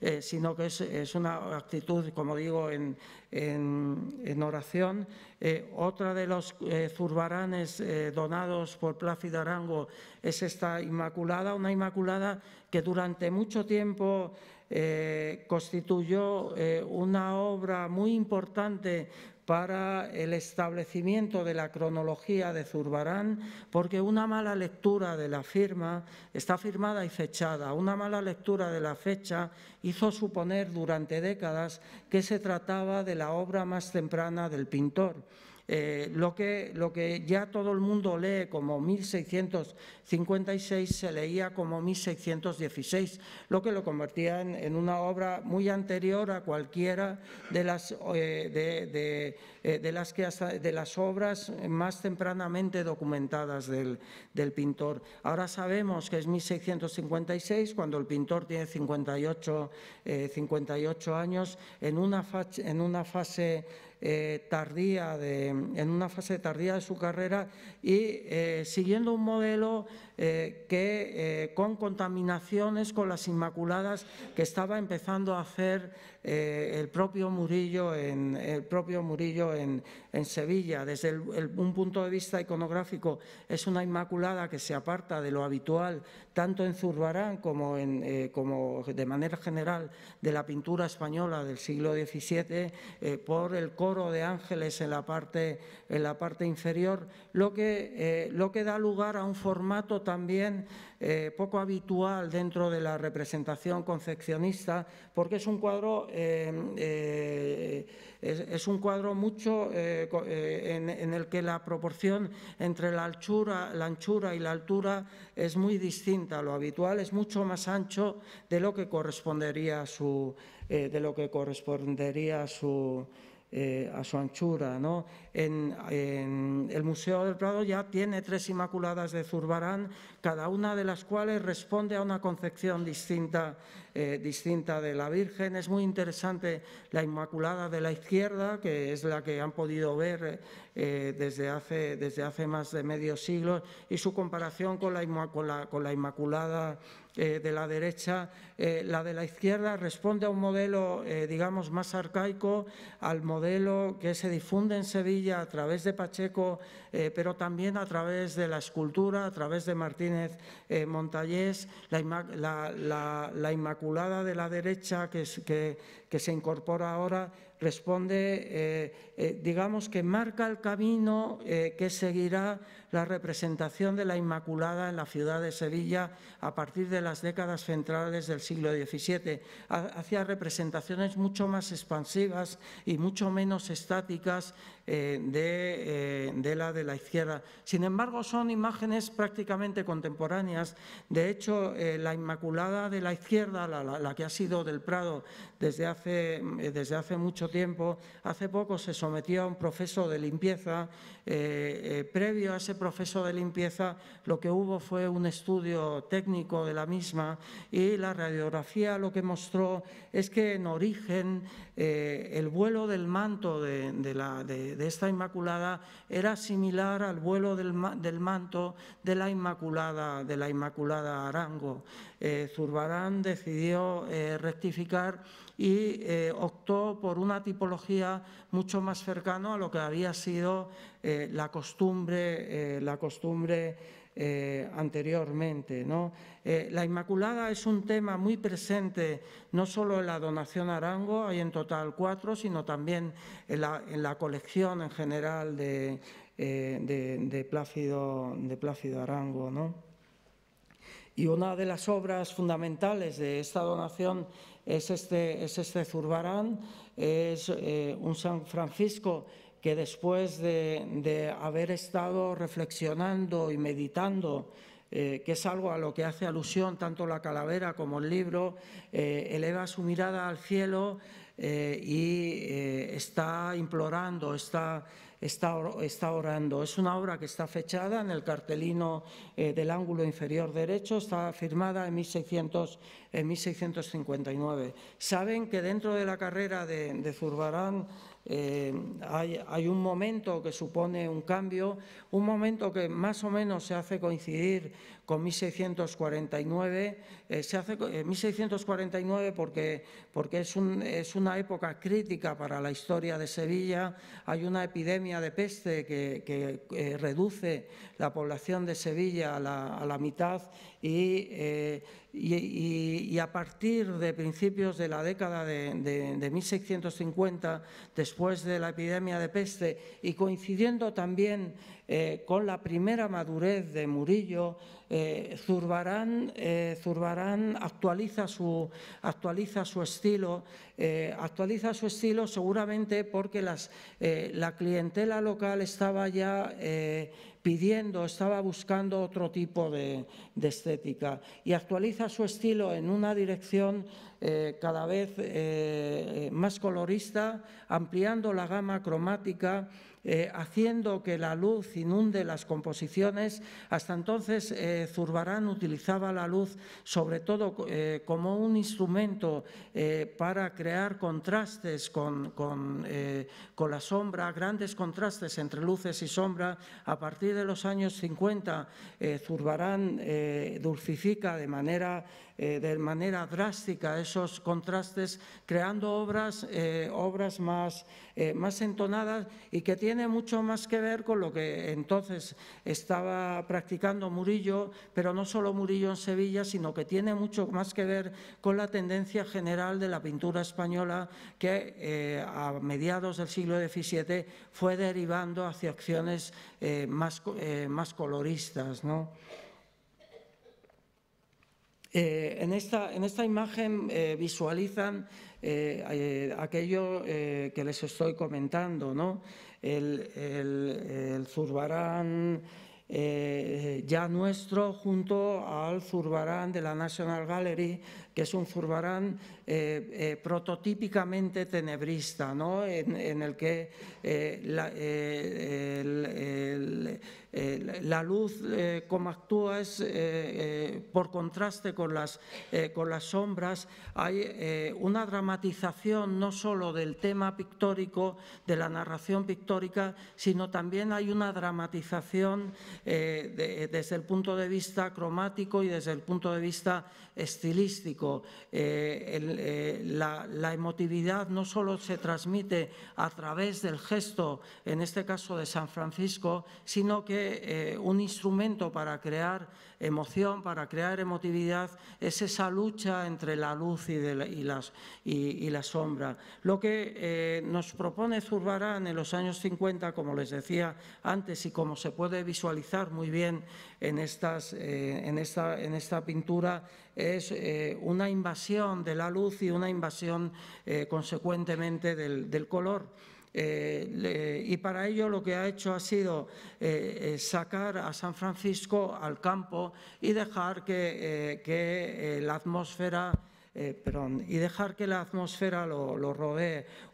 eh, sino que es, una actitud, como digo, en, en oración. otra de los zurbaranes donados por Plácido Arango es esta Inmaculada, una Inmaculada que durante mucho tiempo eh, constituyó eh, una obra muy importante para el establecimiento de la cronología de Zurbarán, porque una mala lectura de la firma está firmada y fechada. Una mala lectura de la fecha hizo suponer durante décadas que se trataba de la obra más temprana del pintor. Eh, lo, que, lo que ya todo el mundo lee como 1656 se leía como 1616, lo que lo convertía en, una obra muy anterior a cualquiera de las, eh, eh, de, las de las obras más tempranamente documentadas del, pintor. Ahora sabemos que es 1656 cuando el pintor tiene 58, 58 años en una, en una fase eh, tardía, en una fase tardía de su carrera y eh, siguiendo un modelo eh, que con contaminaciones, con las inmaculadas que estaba empezando a hacer eh, el propio Murillo, en, el propio Murillo en, Sevilla. Desde un punto de vista iconográfico es una Inmaculada que se aparta de lo habitual tanto en Zurbarán como, eh, de manera general de la pintura española del siglo XVII eh, por el coro de ángeles en la parte, en la parte inferior, lo que, lo que da lugar a un formato también eh, poco habitual dentro de la representación concepcionista, porque es un cuadro, eh, eh, es, un cuadro mucho en, el que la proporción entre la anchura, y la altura es muy distinta a lo habitual, es mucho más ancho de lo que correspondería su, de lo que correspondería a su eh, a su anchura. ¿no? En, el Museo del Prado ya tiene tres Inmaculadas de Zurbarán, cada una de las cuales responde a una concepción distinta, eh, distinta de la Virgen. Es muy interesante la Inmaculada de la izquierda, que es la que han podido ver eh, desde, hace, desde hace más de medio siglo, y su comparación con la, con la, con la Inmaculada eh, de la derecha, eh, la de la izquierda responde a un modelo, eh, digamos, más arcaico, al modelo que se difunde en Sevilla a través de Pacheco, pero también a través de la escultura, a través de Martínez Montañés, la, Inmaculada de la derecha que, que se incorpora ahora, responde, digamos, que marca el camino que seguirá la representación de la Inmaculada en la ciudad de Sevilla a partir de las décadas centrales del siglo XVII, hacia representaciones mucho más expansivas y mucho menos estáticas eh, eh, de, la de la izquierda. Sin embargo, son imágenes prácticamente contemporáneas. De hecho, eh, la Inmaculada de la izquierda, la, que ha sido del Prado desde hace, desde hace mucho tiempo, hace poco se sometió a un proceso de limpieza eh, eh, previo a ese proceso de limpieza, lo que hubo fue un estudio técnico de la misma y la radiografía lo que mostró es que en origen eh, el vuelo del manto de, esta Inmaculada era similar al vuelo del, manto de la Inmaculada, de la Inmaculada Arango. Zurbarán decidió rectificar y eh, optó por una tipología mucho más cercana a lo que había sido eh, la costumbre, eh, la costumbre anteriormente. ¿no? la Inmaculada es un tema muy presente no solo en la donación Arango, hay en total cuatro, sino también en la, colección en general de, Plácido, de Plácido Arango. Y una de las obras fundamentales de esta donación es este, es este Zurbarán, es eh, un San Francisco que después de, haber estado reflexionando y meditando eh, que es algo a lo que hace alusión tanto la calavera como el libro, eh, eleva su mirada al cielo y está implorando, está está, orando. Es una obra que está fechada en el cartelino eh, del ángulo inferior derecho, está firmada en, 1659. Saben que dentro de la carrera de, Zurbarán eh, hay, hay, un momento que supone un cambio, un momento que más o menos se hace coincidir con 1649. Eh, se hace 1649 eh, porque, porque es, es, una época crítica para la historia de Sevilla. Hay una epidemia de peste que, eh, reduce la población de Sevilla a la, mitad y, a partir de principios de la década de, 1650, después de la epidemia de peste y coincidiendo también con la primera madurez de Murillo, eh, eh, Zurbarán, actualiza su, estilo, eh, actualiza su estilo seguramente porque la clientela local estaba ya pidiendo, estaba buscando otro tipo de, estética y actualiza su estilo en una dirección cada vez más colorista, ampliando la gama cromática eh, haciendo que la luz inunde las composiciones. Hasta entonces eh, Zurbarán utilizaba la luz sobre todo eh, como un instrumento para crear contrastes con, la sombra, grandes contrastes entre luces y sombra. A partir de los años 50 Zurbarán dulcifica de manera, de manera drástica esos contrastes creando obras, obras más... Eh, más entonadas y que tiene mucho más que ver con lo que entonces estaba practicando Murillo, pero no solo Murillo en Sevilla, sino que tiene mucho más que ver con la tendencia general de la pintura española que eh, a mediados del siglo XVII fue derivando hacia acciones eh, más, coloristas. en, esta, en, esta, imagen visualizan eh, eh, aquello eh, que les estoy comentando, ¿no? El, Zurbarán ya nuestro junto al Zurbarán de la National Gallery que es un Zurbarán eh, eh, prototípicamente tenebrista, en, el que eh, la, luz como actúa es por contraste con las, con las sombras, hay una dramatización no solo del tema pictórico, de la narración pictórica, sino también hay una dramatización desde el punto de vista cromático y desde el punto de vista estilístico. Eh, eh, la, emotividad no solo se transmite a través del gesto, en este caso de San Francisco, sino que eh, un instrumento para crear emoción, para crear emotividad, es esa lucha entre la luz y, la, las, y, sombra. Lo que nos propone Zurbarán en los años 50, como les decía antes y como se puede visualizar muy bien en esta pintura, es eh, una invasión de la luz y una invasión eh, consecuentemente del, color. Eh, y para ello lo que ha hecho ha sido sacar a San Francisco al campo y dejar que la atmósfera eh, y dejar que la atmósfera lo, lo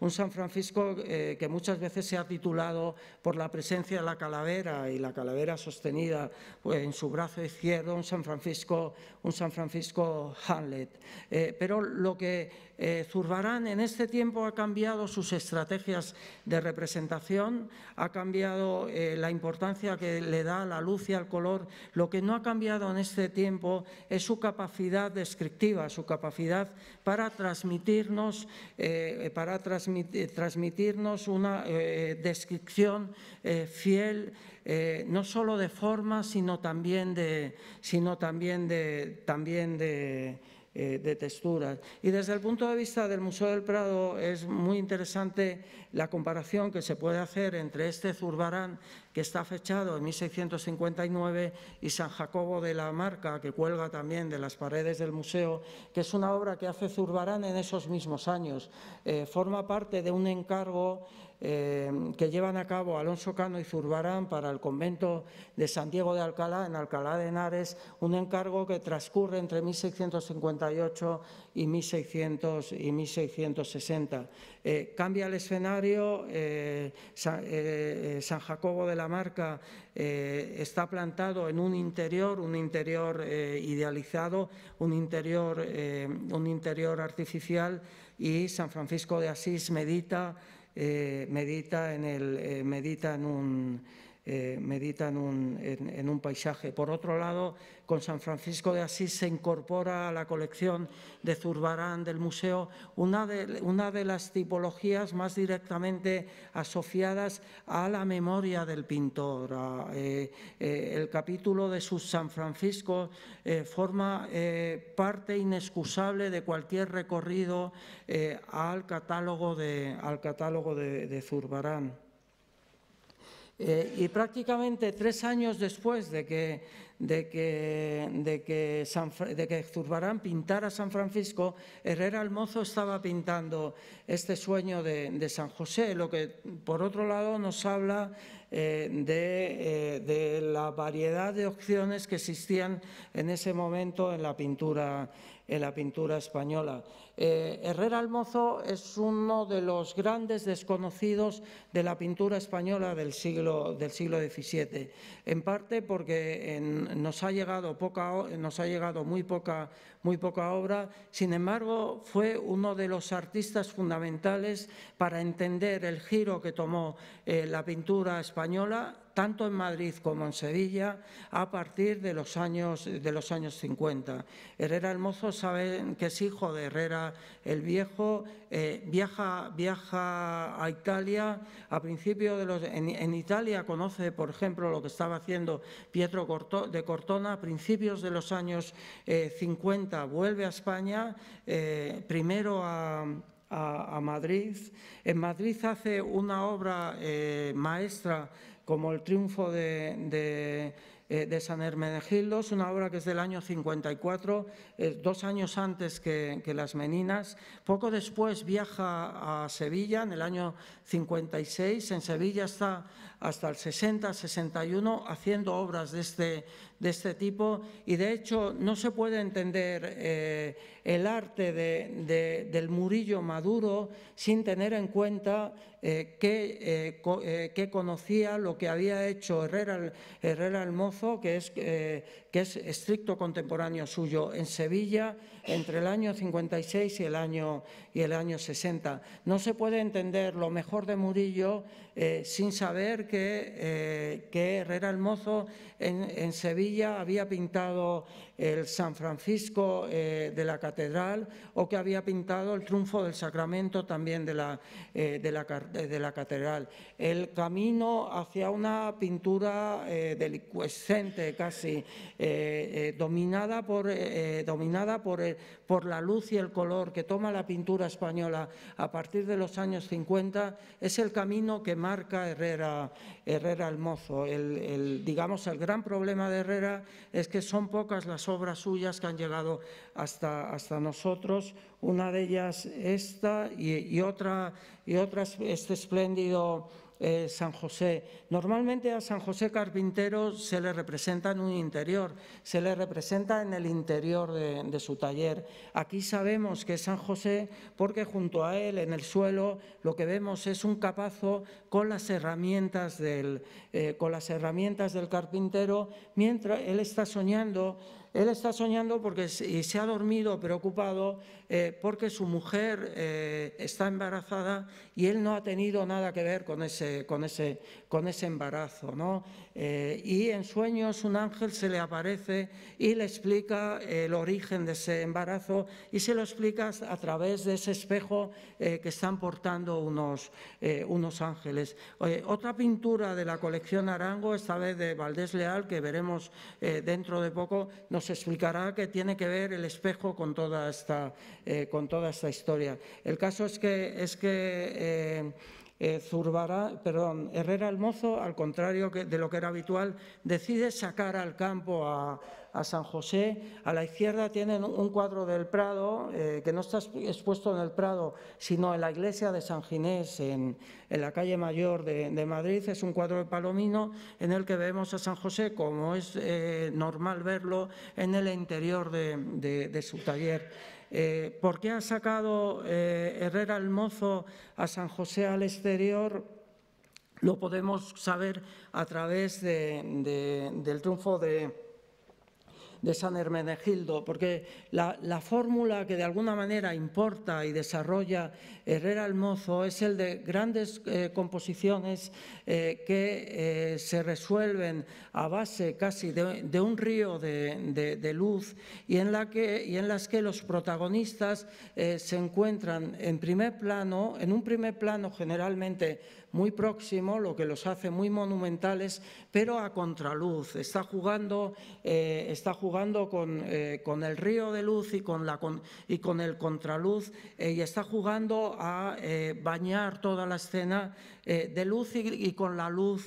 Un San Francisco eh, que muchas veces se ha titulado por la presencia de la calavera y la calavera sostenida pues, en su brazo izquierdo, un San Francisco, un San Francisco Hamlet. Eh, pero lo que Zurbarán en este tiempo ha cambiado sus estrategias de representación, ha cambiado la importancia que le da a la luz y al color. Lo que no ha cambiado en este tiempo es su capacidad descriptiva, su capacidad para transmitirnos, eh, para eh, transmitirnos una eh, descripción eh, fiel, eh, no solo de forma, sino también de, sino también de, también de eh, de texturas. Y desde el punto de vista del Museo del Prado es muy interesante la comparación que se puede hacer entre este Zurbarán, que está fechado en 1659, y San Jacobo de la Marca, que cuelga también de las paredes del museo, que es una obra que hace Zurbarán en esos mismos años. Eh, forma parte de un encargo eh, que llevan a cabo Alonso Cano y Zurbarán para el convento de San Diego de Alcalá, en Alcalá de Henares, un encargo que transcurre entre 1658 y, 1660. Eh, cambia el escenario, eh, San, Jacobo de la Marca está plantado en un interior, un interior idealizado, un interior, un interior artificial y San Francisco de Asís medita eh, medita, en el, eh, medita en un eh, meditan medita en un, paisaje. Por otro lado, con San Francisco de Asís se incorpora a la colección de Zurbarán del museo una de, las tipologías más directamente asociadas a la memoria del pintor. Ah, eh, eh, el capítulo de su San Francisco forma parte inexcusable de cualquier recorrido al catálogo de, al catálogo de Zurbarán. Eh, y prácticamente tres años después de que, de de que, Zurbarán pintara San Francisco, Herrera Almozo estaba pintando este sueño de, San José, lo que por otro lado nos habla eh, de, eh, de la variedad de opciones que existían en ese momento en la pintura en la pintura española. Eh, Herrera Almozo es uno de los grandes desconocidos de la pintura española del siglo, del XVII, en parte porque nos, ha llegado poca, nos ha llegado muy poca, muy poca obra, sin embargo fue uno de los artistas fundamentales para entender el giro que tomó eh, la pintura española tanto en Madrid como en Sevilla a partir de los años, de los años 50. Herrera el Mozo, sabe que es hijo de Herrera el Viejo, eh, viaja, viaja a Italia, a principio de los, en, Italia conoce, por ejemplo, lo que estaba haciendo Pietro de Cortona a principios de los años 50, eh, vuelve a España, eh, primero a Madrid. En Madrid hace una obra maestra como el triunfo de, eh, San Hermenegildo, una obra que es del año 54, dos años antes que, que, Las Meninas. Poco después viaja a Sevilla, en el año 56. En Sevilla está hasta el 60-61 haciendo obras este, de este, tipo y de hecho no se puede entender eh, el arte del Murillo Maduro sin tener en cuenta eh, eh, que, conocía lo que había hecho Herrera el, Mozo, que es estricto contemporáneo suyo en Sevilla, entre el año 56 y el año, y el año 60. No se puede entender lo mejor de Murillo eh, sin saber que, eh, que Herrera el Mozo en, en Sevilla había pintado el San Francisco eh, de la Catedral o que había pintado el triunfo del Sacramento también de la, eh, la, de la Catedral. El camino hacia una pintura eh, casi, eh, dominada por, dominada por, por la luz y el color que toma la pintura española a partir de los años 50 es el camino que marca Herrera, Herrera el Mozo. El, digamos, el gran problema de Herrera es que son pocas las obras suyas que han llegado hasta, hasta nosotros. Una de ellas esta y, otra, y otra este espléndido eh, San José. Normalmente a San José Carpintero se le representa en un interior, se le representa en el interior de, su taller. Aquí sabemos que es San José porque junto a él, en el suelo, lo que vemos es un capazo con las herramientas del, eh, con las herramientas del carpintero, mientras él está soñando él está soñando porque se ha dormido preocupado eh, porque su mujer eh, está embarazada y él no ha tenido nada que ver con ese, con ese, con ese embarazo. ¿no? Eh, y en sueños un ángel se le aparece y le explica el origen de ese embarazo y se lo explica a través de ese espejo que están portando unos, unos ángeles. otra pintura de la colección Arango, esta vez de Valdés Leal, que veremos dentro de poco, nos explicará que tiene que ver el espejo con toda esta eh, con toda esta historia. El caso es que, es que eh, eh perdón, Herrera el Mozo, al contrario de lo que era habitual, decide sacar al campo a, San José. A la izquierda tienen un cuadro del Prado, eh, que no está expuesto en el Prado, sino en la iglesia de San Ginés, en, la calle mayor de, Madrid. Es un cuadro de Palomino en el que vemos a San José, como es normal verlo, en el interior de su taller. Eh, ¿Por qué ha sacado eh, Herrera al Mozo a San José al exterior? Lo podemos saber a través del triunfo de de San Hermenegildo, porque la, fórmula que de alguna manera importa y desarrolla Herrera Almozo es el de grandes eh, composiciones eh, que eh, se resuelven a base casi de, un río de, luz y en, y en las que los protagonistas se encuentran en primer plano, en un primer plano generalmente muy próximo, lo que los hace muy monumentales, pero a contraluz. Está jugando, eh, está jugando eh, con, el río de luz y con, el contraluz eh, y está jugando a bañar toda la escena de luz y, con la luz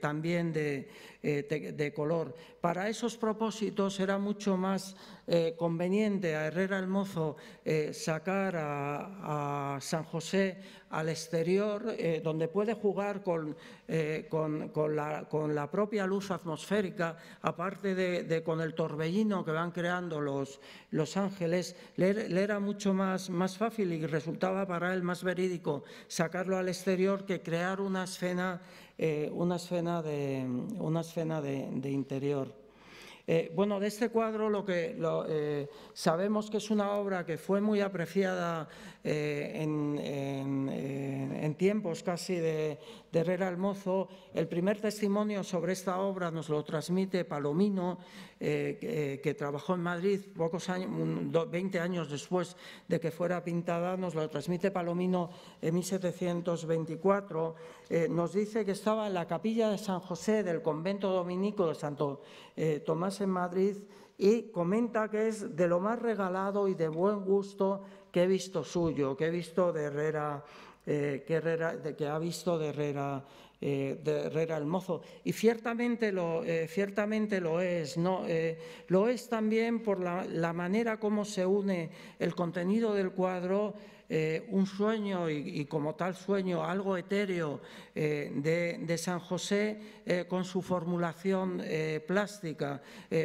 también de, de color. Para esos propósitos era mucho más eh, conveniente a Herrera el Mozo eh, sacar a, San José al exterior, eh, donde puede jugar con, la, propia luz atmosférica, aparte de, con el torbellino que van creando los, los ángeles, le, era mucho más, fácil y resultaba para él más verídico sacarlo al exterior que crear una escena una escena de, una de interior. Eh, bueno, de este cuadro lo que eh, sabemos que es una obra que fue muy apreciada eh, en, tiempos casi de, Herrera Almozo. El primer testimonio sobre esta obra nos lo transmite Palomino, que, trabajó en Madrid pocos años, 20 años después de que fuera pintada, nos lo transmite Palomino en 1724. Eh, nos dice que estaba en la capilla de San José del convento dominico de Santo eh, Tomás en Madrid y comenta que es de lo más regalado y de buen gusto que he visto suyo, que he visto de Herrera, eh, de, que, ha visto de Herrera, Herrera el Mozo. Y ciertamente lo, ciertamente lo es, ¿no? lo es también por la, la manera como se une el contenido del cuadro eh, un sueño y, como tal sueño algo etéreo eh, de, San José eh, con su formulación plástica,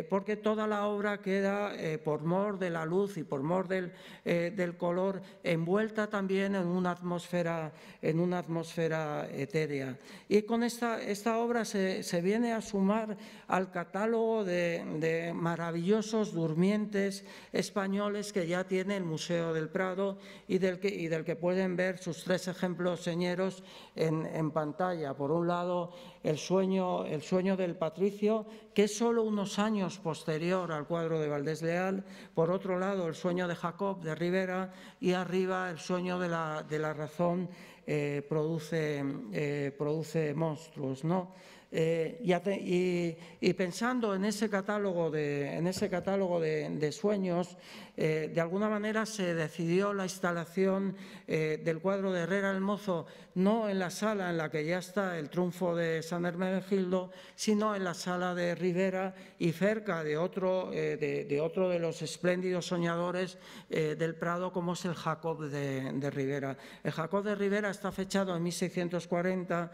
porque toda la obra queda, por mor de la luz y por mor del, del color, envuelta también en una atmósfera, en una atmósfera etérea. Y con esta, esta obra se, viene a sumar al catálogo de, de maravillosos durmientes españoles que ya tiene el Museo del Prado y del y del que pueden ver sus tres ejemplos señeros en, pantalla. Por un lado, el sueño, el sueño del patricio, que es solo unos años posterior al cuadro de Valdés Leal. Por otro lado, el sueño de Jacob de Rivera y arriba el sueño de la, de la razón eh, produce, eh, produce monstruos. ¿no? Eh, y, pensando en ese catálogo de, en ese catálogo de, de sueños, eh, de alguna manera se decidió la instalación eh, del cuadro de Herrera el Mozo no en la sala en la que ya está el triunfo de San Hermenegildo, sino en la sala de Rivera y cerca de otro, eh, de, otro de los espléndidos soñadores del Prado, como es el Jacob de, de, Rivera. El Jacob de Rivera está fechado en 1640.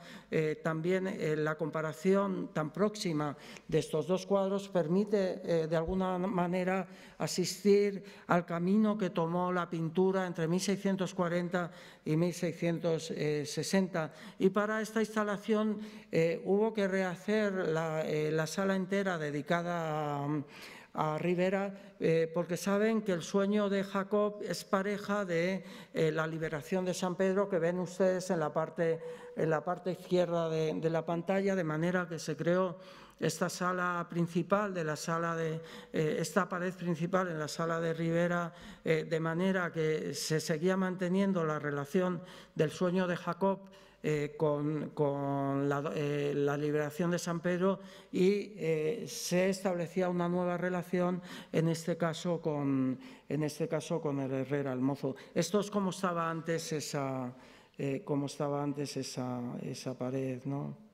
también la comparación tan próxima de estos dos cuadros permite, de alguna manera, asistir al camino que tomó la pintura entre 1640 y 1660. Y para esta instalación eh, hubo que rehacer eh, la, sala entera dedicada a Rivera eh, porque saben que el sueño de Jacob es pareja de la liberación de San Pedro que ven ustedes en la parte, en la parte izquierda de la pantalla, de manera que se creó esta sala principal de la sala de eh, esta pared principal en la sala de Rivera eh, de manera que se seguía manteniendo la relación del sueño de Jacob eh, con, la, liberación de San Pedro y se establecía una nueva relación, en este, caso con, en este caso con el Herrera, Almozo mozo. Esto es como estaba antes esa, como estaba antes esa, esa pared, ¿no?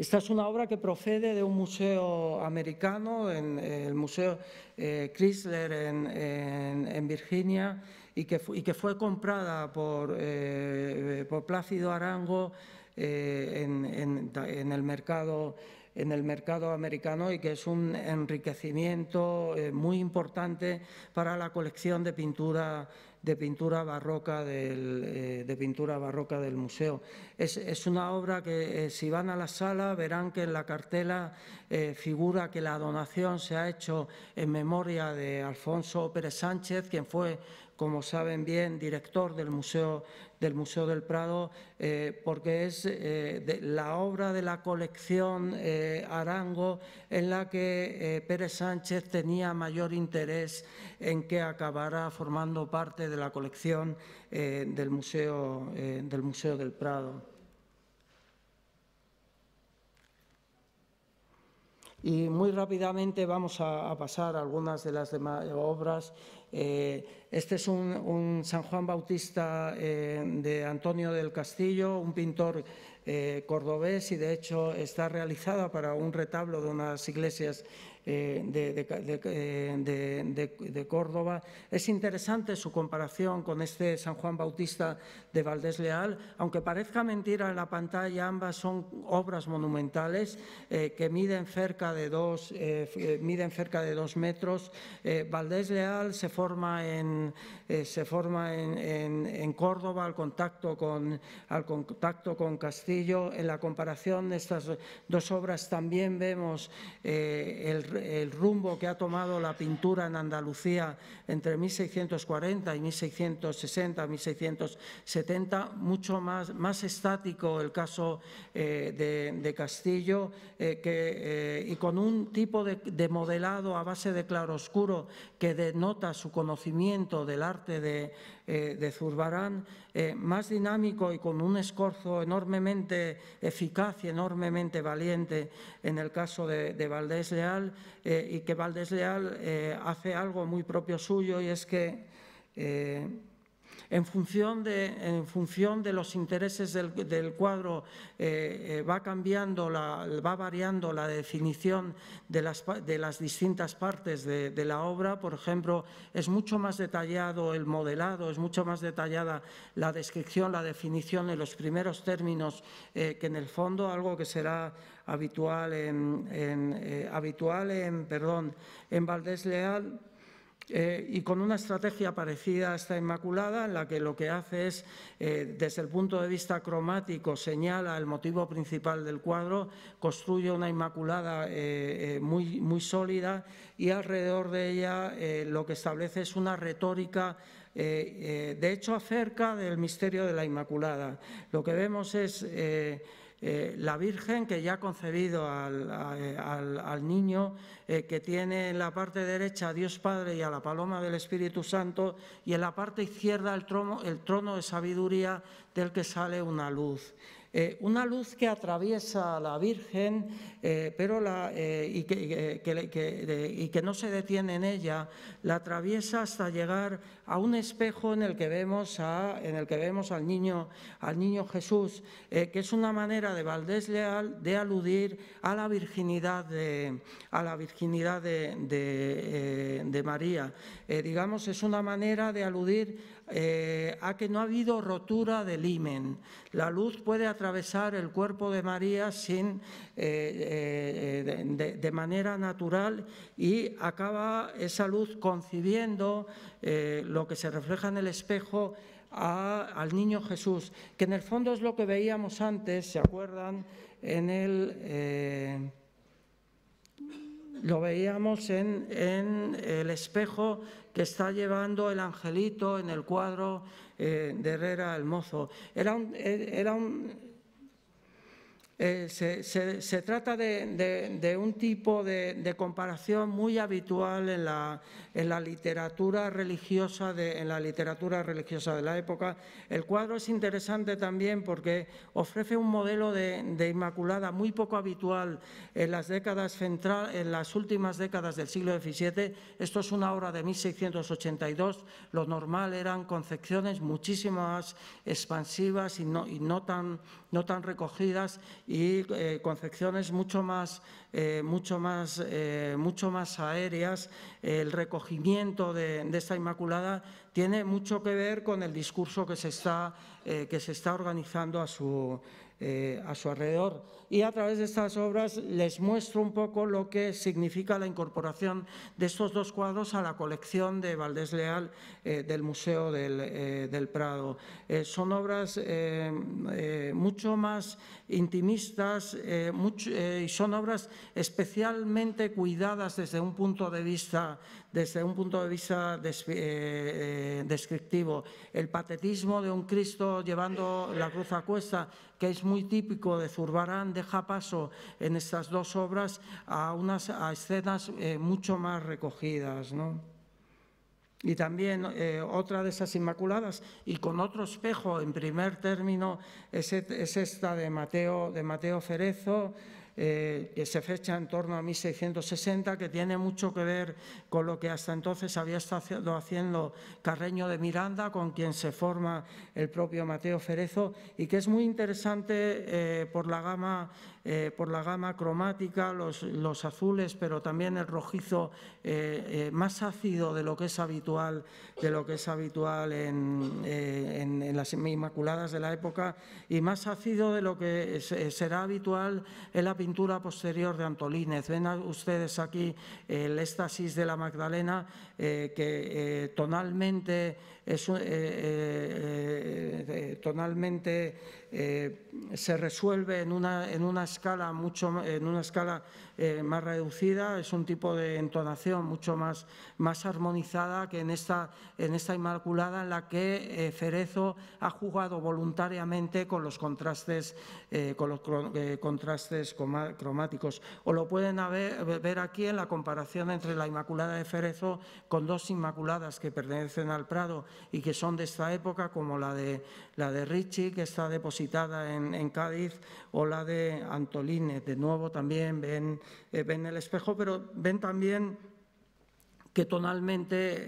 Esta es una obra que procede de un museo americano, en, eh, el Museo eh, Chrysler en, Virginia, y que, fue comprada por, eh, Plácido Arango en, el mercado, en el mercado americano y que es un enriquecimiento muy importante para la colección de pintura de pintura barroca del, eh, de pintura barroca del museo. Es, una obra que eh, si van a la sala verán que en la cartela eh, figura que la donación se ha hecho en memoria de Alfonso Pérez Sánchez, quien fue como saben bien, director del Museo del, Museo del Prado, eh, porque es eh, la obra de la colección eh, Arango en la que Pérez Sánchez tenía mayor interés en que acabara formando parte de la colección del, Museo, del Museo del Prado. Y muy rápidamente vamos a, a pasar a algunas de las demás obras eh, este es un, San Juan Bautista eh, de Antonio del Castillo, un pintor eh, cordobés y de hecho está realizada para un retablo de unas iglesias eh, de, de, Córdoba. Es interesante su comparación con este San Juan Bautista de Valdés Leal, aunque parezca mentira en la pantalla, ambas son obras monumentales eh, que miden cerca de dos, eh, miden cerca de metros. Valdés Leal se forma en, se forma Córdoba al contacto, con, al contacto con Castillo. En la comparación de estas dos obras también vemos el, el rumbo que ha tomado la pintura en Andalucía entre 1640 y 1660, 1670, mucho más, más estático el caso eh, de, Castillo eh, eh, y con un tipo de, de, modelado a base de claroscuro que denota su conocimiento del arte de eh, de Zurbarán eh, más dinámico y con un escorzo enormemente eficaz y enormemente valiente en el caso de, de Valdés Leal eh, y que Valdés Leal hace algo muy propio suyo y es que en función de, en función de los intereses del, cuadro eh, eh, va cambiando, la, va variando la definición de las, de las distintas partes de, la obra. Por ejemplo, es mucho más detallado el modelado, es mucho más detallada la descripción, la definición en los primeros términos eh, que en el fondo, algo que será habitual en, habitual en, perdón, en Valdés Leal, eh, y con una estrategia parecida a esta Inmaculada, en la que lo que hace es, eh, desde el punto de vista cromático, señala el motivo principal del cuadro, construye una Inmaculada eh, muy, muy sólida y alrededor de ella lo que establece es una retórica de hecho acerca del misterio de la Inmaculada. Lo que vemos es eh, la Virgen que ya ha concebido al, eh, niño, eh, que tiene en la parte derecha a Dios Padre y a la paloma del Espíritu Santo, y en la parte izquierda el trono de sabiduría del que sale una luz. Eh, una luz que atraviesa a la Virgen eh, pero eh, y, que, y, que, no se detiene en ella, la atraviesa hasta llegar a un espejo en el que vemos, a, en el que vemos al, niño, al niño Jesús, que es una manera de Valdés Leal de aludir a la virginidad de, a la virginidad de María. digamos, es una manera de aludir eh, a que no ha habido rotura del imen, La luz puede atravesar el cuerpo de María sin, eh, eh, de, manera natural y acaba esa luz concibiendo lo que se refleja en el espejo al niño Jesús, que en el fondo es lo que veíamos antes, ¿se acuerdan? En el lo veíamos en, en, el espejo que está llevando el angelito en el cuadro eh, de Herrera el Mozo. Era eh, era un eh, se, trata de, un tipo de, comparación muy habitual en la, literatura religiosa de, la literatura religiosa de la época. El cuadro es interesante también porque ofrece un modelo de, Inmaculada muy poco habitual en las décadas central, en las últimas décadas del siglo XVII. Esto es una obra de 1682. Lo normal eran concepciones muchísimo más expansivas y y no tan no tan recogidas y eh, concepciones mucho más, eh, eh, mucho, más, aéreas. El recogimiento de, esta Inmaculada tiene mucho que ver con el discurso que se está, organizando a su alrededor y a través de estas obras les muestro un poco lo que significa la incorporación de estos dos cuadros a la colección de Valdés Leal eh, del Museo del, eh, Prado. Eh, son obras mucho más intimistas y son obras especialmente cuidadas desde un punto de vista, desde un punto de vista descriptivo. El patetismo de un Cristo llevando la cruz a cuesta, que es muy típico de Zurbarán, deja paso en estas dos obras a unas escenas eh, mucho más recogidas, Y también eh, otra de esas Inmaculadas, y con otro espejo en primer término, es, es esta de Mateo, de Mateo Cerezo, eh, que se fecha en torno a 1660, que tiene mucho que ver con lo que hasta entonces había estado haciendo Carreño de Miranda, con quien se forma el propio Mateo Ferezo, y que es muy interesante eh, por la gama eh, por la gama cromática, los, azules, pero también el rojizo eh, eh, más ácido de lo que es habitual, de lo que es habitual en, las inmaculadas de la época y más ácido de lo que será habitual en la pintura posterior de Antolínez. Ven ustedes aquí el éxtasis de la Magdalena, que tonalmente eh, eh, eh, tonalmente se resuelve en una, escala, mucho, en una escala más reducida, es un tipo de entonación mucho más, más armonizada que en esta, en esta Inmaculada en la que Cerezo ha jugado voluntariamente con los contrastes, con los contrastes cromáticos. O lo pueden ver aquí en la comparación entre la Inmaculada de Ferezo con dos Inmaculadas que pertenecen al Prado, y que son de esta época, como la de, la de Ricci, que está depositada en, Cádiz, o la de Antolines, De nuevo también eh, ven, el espejo, pero ven también que tonalmente eh,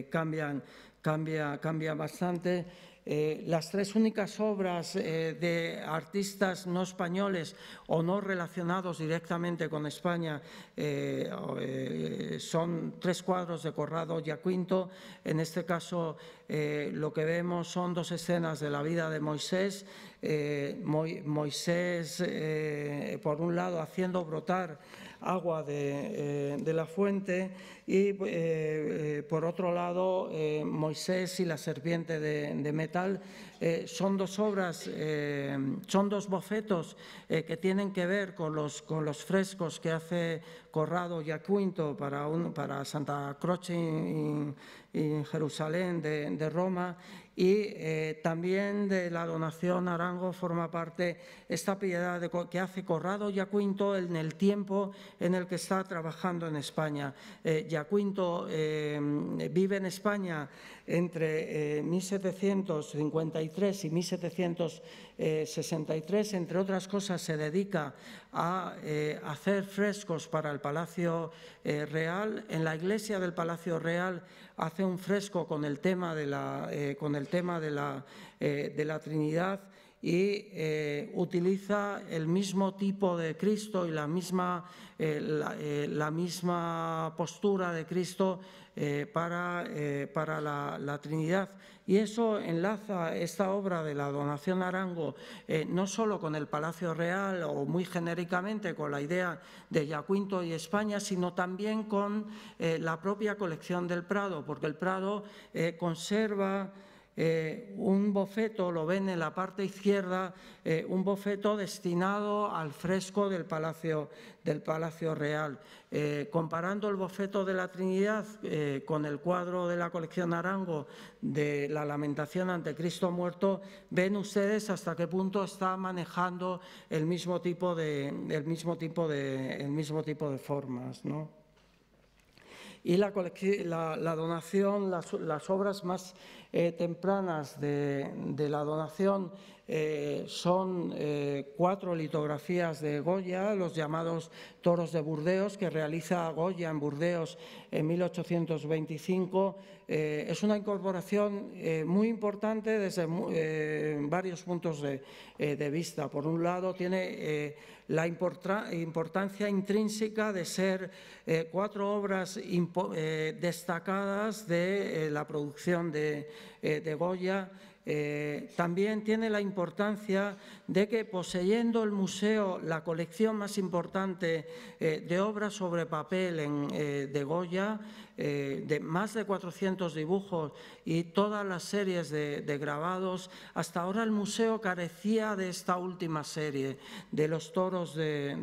eh, cambian, cambia, cambia bastante. Eh, las tres únicas obras eh, de artistas no españoles o no relacionados directamente con España eh, son tres cuadros de Corrado Yaquinto. En este caso, lo que vemos son dos escenas de la vida de Moisés. Moisés, por un lado, haciendo brotar agua eh, de, la fuente y, eh, eh, por otro lado, Moisés y la serpiente de, metal. son dos obras, son dos bofetos que tienen que ver con los, con los frescos que hace Corrado y para, para Santa Croce en Jerusalén de, de Roma y eh, también de la donación Arango forma parte esta piedad que hace Corrado Yacuinto en el tiempo en el que está trabajando en España. Eh, Yacuinto eh, vive en España entre 1753 eh, y 1700 63, eh, entre otras cosas, se dedica a eh, hacer frescos para el Palacio eh, Real. En la iglesia del Palacio Real hace un fresco con el tema de la, con el tema de la, de la Trinidad y eh, utiliza el mismo tipo de Cristo y la misma, eh, eh, la, misma postura de Cristo para, la, Trinidad. Y eso enlaza esta obra de la donación Arango no solo con el Palacio Real o muy genéricamente con la idea de Yacuinto y España, sino también con la propia colección del Prado, porque el Prado conserva eh, un bofeto, lo ven en la parte izquierda, eh, un bofeto destinado al fresco del Palacio, del palacio Real. Eh, comparando el bofeto de la Trinidad con el cuadro de la colección Arango de la lamentación ante Cristo muerto, ven ustedes hasta qué punto está manejando el mismo tipo de, mismo tipo de, el mismo tipo de formas. ¿no? y la, la, donación, las, obras más eh, tempranas de, la donación eh, son eh, cuatro litografías de Goya, los llamados toros de Burdeos, que realiza Goya en Burdeos en 1825. es una incorporación muy importante desde varios puntos de, vista. Por un lado, tiene la importancia intrínseca de ser eh, cuatro obras eh, destacadas de eh, la producción de, Goya. también tiene la importancia de que poseyendo el museo la colección más importante de obras sobre papel de Goya, eh, de más de 400 dibujos y todas las series de, grabados. Hasta ahora el museo carecía de esta última serie, de los toros de,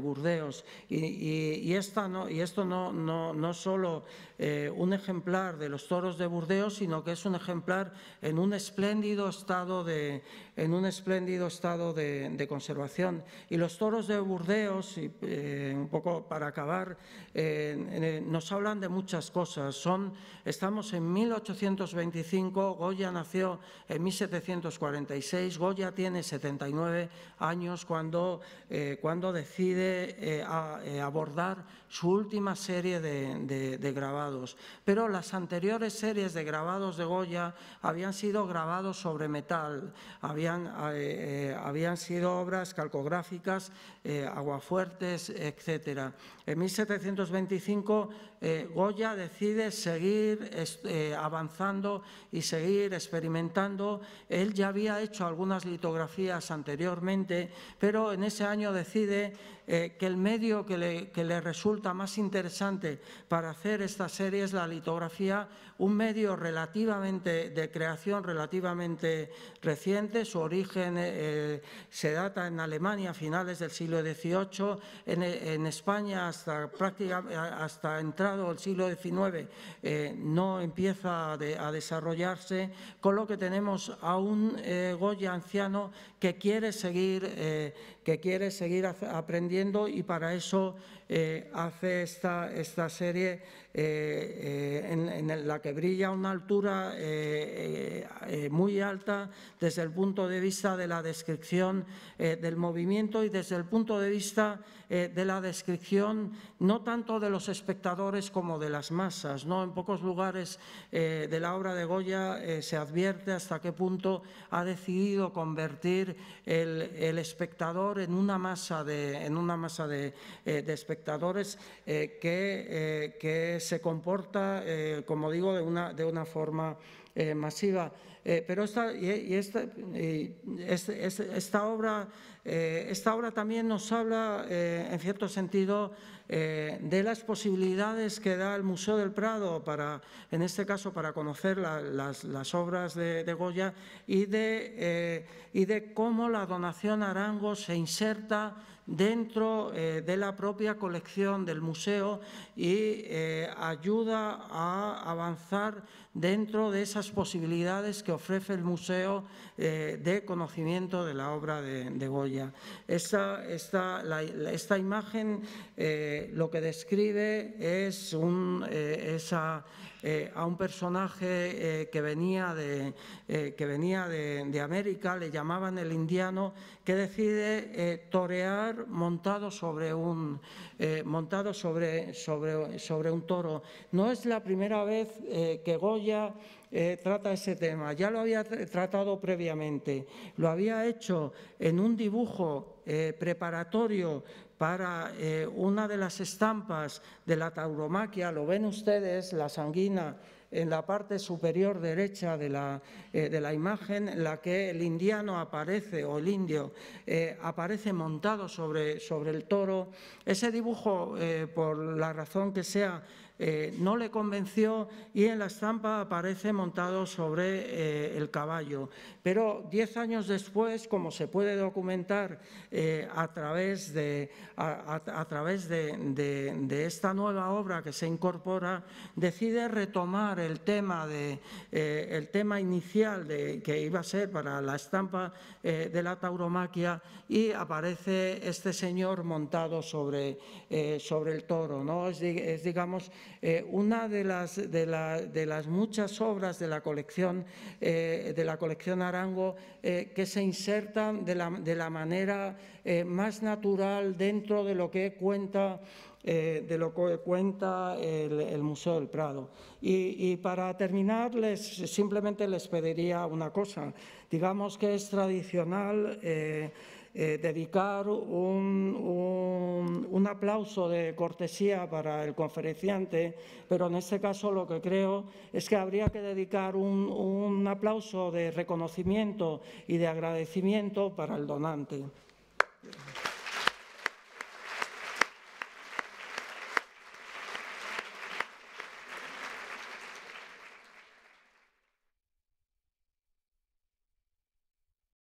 Burdeos. Y, esta no, y esto no, no, solo eh, un ejemplar de los toros de Burdeos, sino que es un ejemplar en un espléndido estado de en un espléndido estado de, conservación. Y los toros de Burdeos, y, eh, un poco para acabar, eh, eh, nos hablan de muchas cosas. Son, estamos en 1825, Goya nació en 1746, Goya tiene 79 años cuando, cuando decide abordar su última serie de, de grabados. Pero las anteriores series de grabados de Goya habían sido grabados sobre metal, habían eh, eh, habían, sido obras calcográficas, eh, aguafuertes, etc. En 1725, Goya decide seguir avanzando y seguir experimentando. Él ya había hecho algunas litografías anteriormente, pero en ese año decide eh, que el medio que le, resulta más interesante para hacer esta serie es la litografía, un medio relativamente de creación relativamente reciente, su origen eh, se data en Alemania a finales del siglo XVIII, en, España hasta, hasta entrado el siglo XIX eh, no empieza a, desarrollarse, con lo que tenemos a un Goya anciano que quiere seguir que quiere seguir aprendiendo y para eso eh, hace esta, esta serie eh, eh, en, la que brilla una altura eh, muy alta desde el punto de vista de la descripción del movimiento y desde el punto de vista de la descripción no tanto de los espectadores como de las masas. ¿no? En pocos lugares de la obra de Goya se advierte hasta qué punto ha decidido convertir el, espectador en una masa de, en una masa espectadores que, que es se comporta, eh, como digo, de una, de una forma eh, masiva. Eh, pero esta, y esta, obra, esta obra también nos habla, en cierto sentido, de las posibilidades que da el Museo del Prado para, en este caso, para conocer las, obras de, Goya y de, y de cómo la donación a Arango se inserta dentro eh, de la propia colección del museo y eh, ayuda a avanzar dentro de esas posibilidades que ofrece el museo eh, de conocimiento de la obra de, Goya. Esta, esta imagen lo que describe es un, esa eh, a un personaje eh, que venía, de, eh, que venía América, le llamaban el indiano, que decide torear montado sobre un, montado sobre, sobre, sobre un toro. No es la primera vez que Goya eh, trata ese tema. Ya lo había tratado previamente. Lo había hecho en un dibujo eh, preparatorio para eh, una de las estampas de la tauromaquia. Lo ven ustedes, la sanguina en la parte superior derecha de la, de la, imagen en la que el indiano aparece o el indio aparece montado sobre, sobre, el toro. Ese dibujo, por la razón que sea, eh, no le convenció y en la estampa aparece montado sobre eh, el caballo. Pero diez años después, como se puede documentar eh, a través, de, a, través de, esta nueva obra que se incorpora, decide retomar el tema, de, eh, el tema inicial de, que iba a ser para la estampa eh, de la tauromaquia y aparece este señor montado sobre, sobre el toro. ¿no? Es, digamos, una de las, de, de las muchas obras de la colección, de la colección eh, que se insertan de la, manera eh, más natural dentro de lo que cuenta, eh, de lo que cuenta el, Museo del Prado. Y, para terminar, simplemente les pediría una cosa. Digamos que es tradicional eh, dedicar un, aplauso de cortesía para el conferenciante, pero en este caso lo que creo es que habría que dedicar un aplauso de reconocimiento y de agradecimiento para el donante.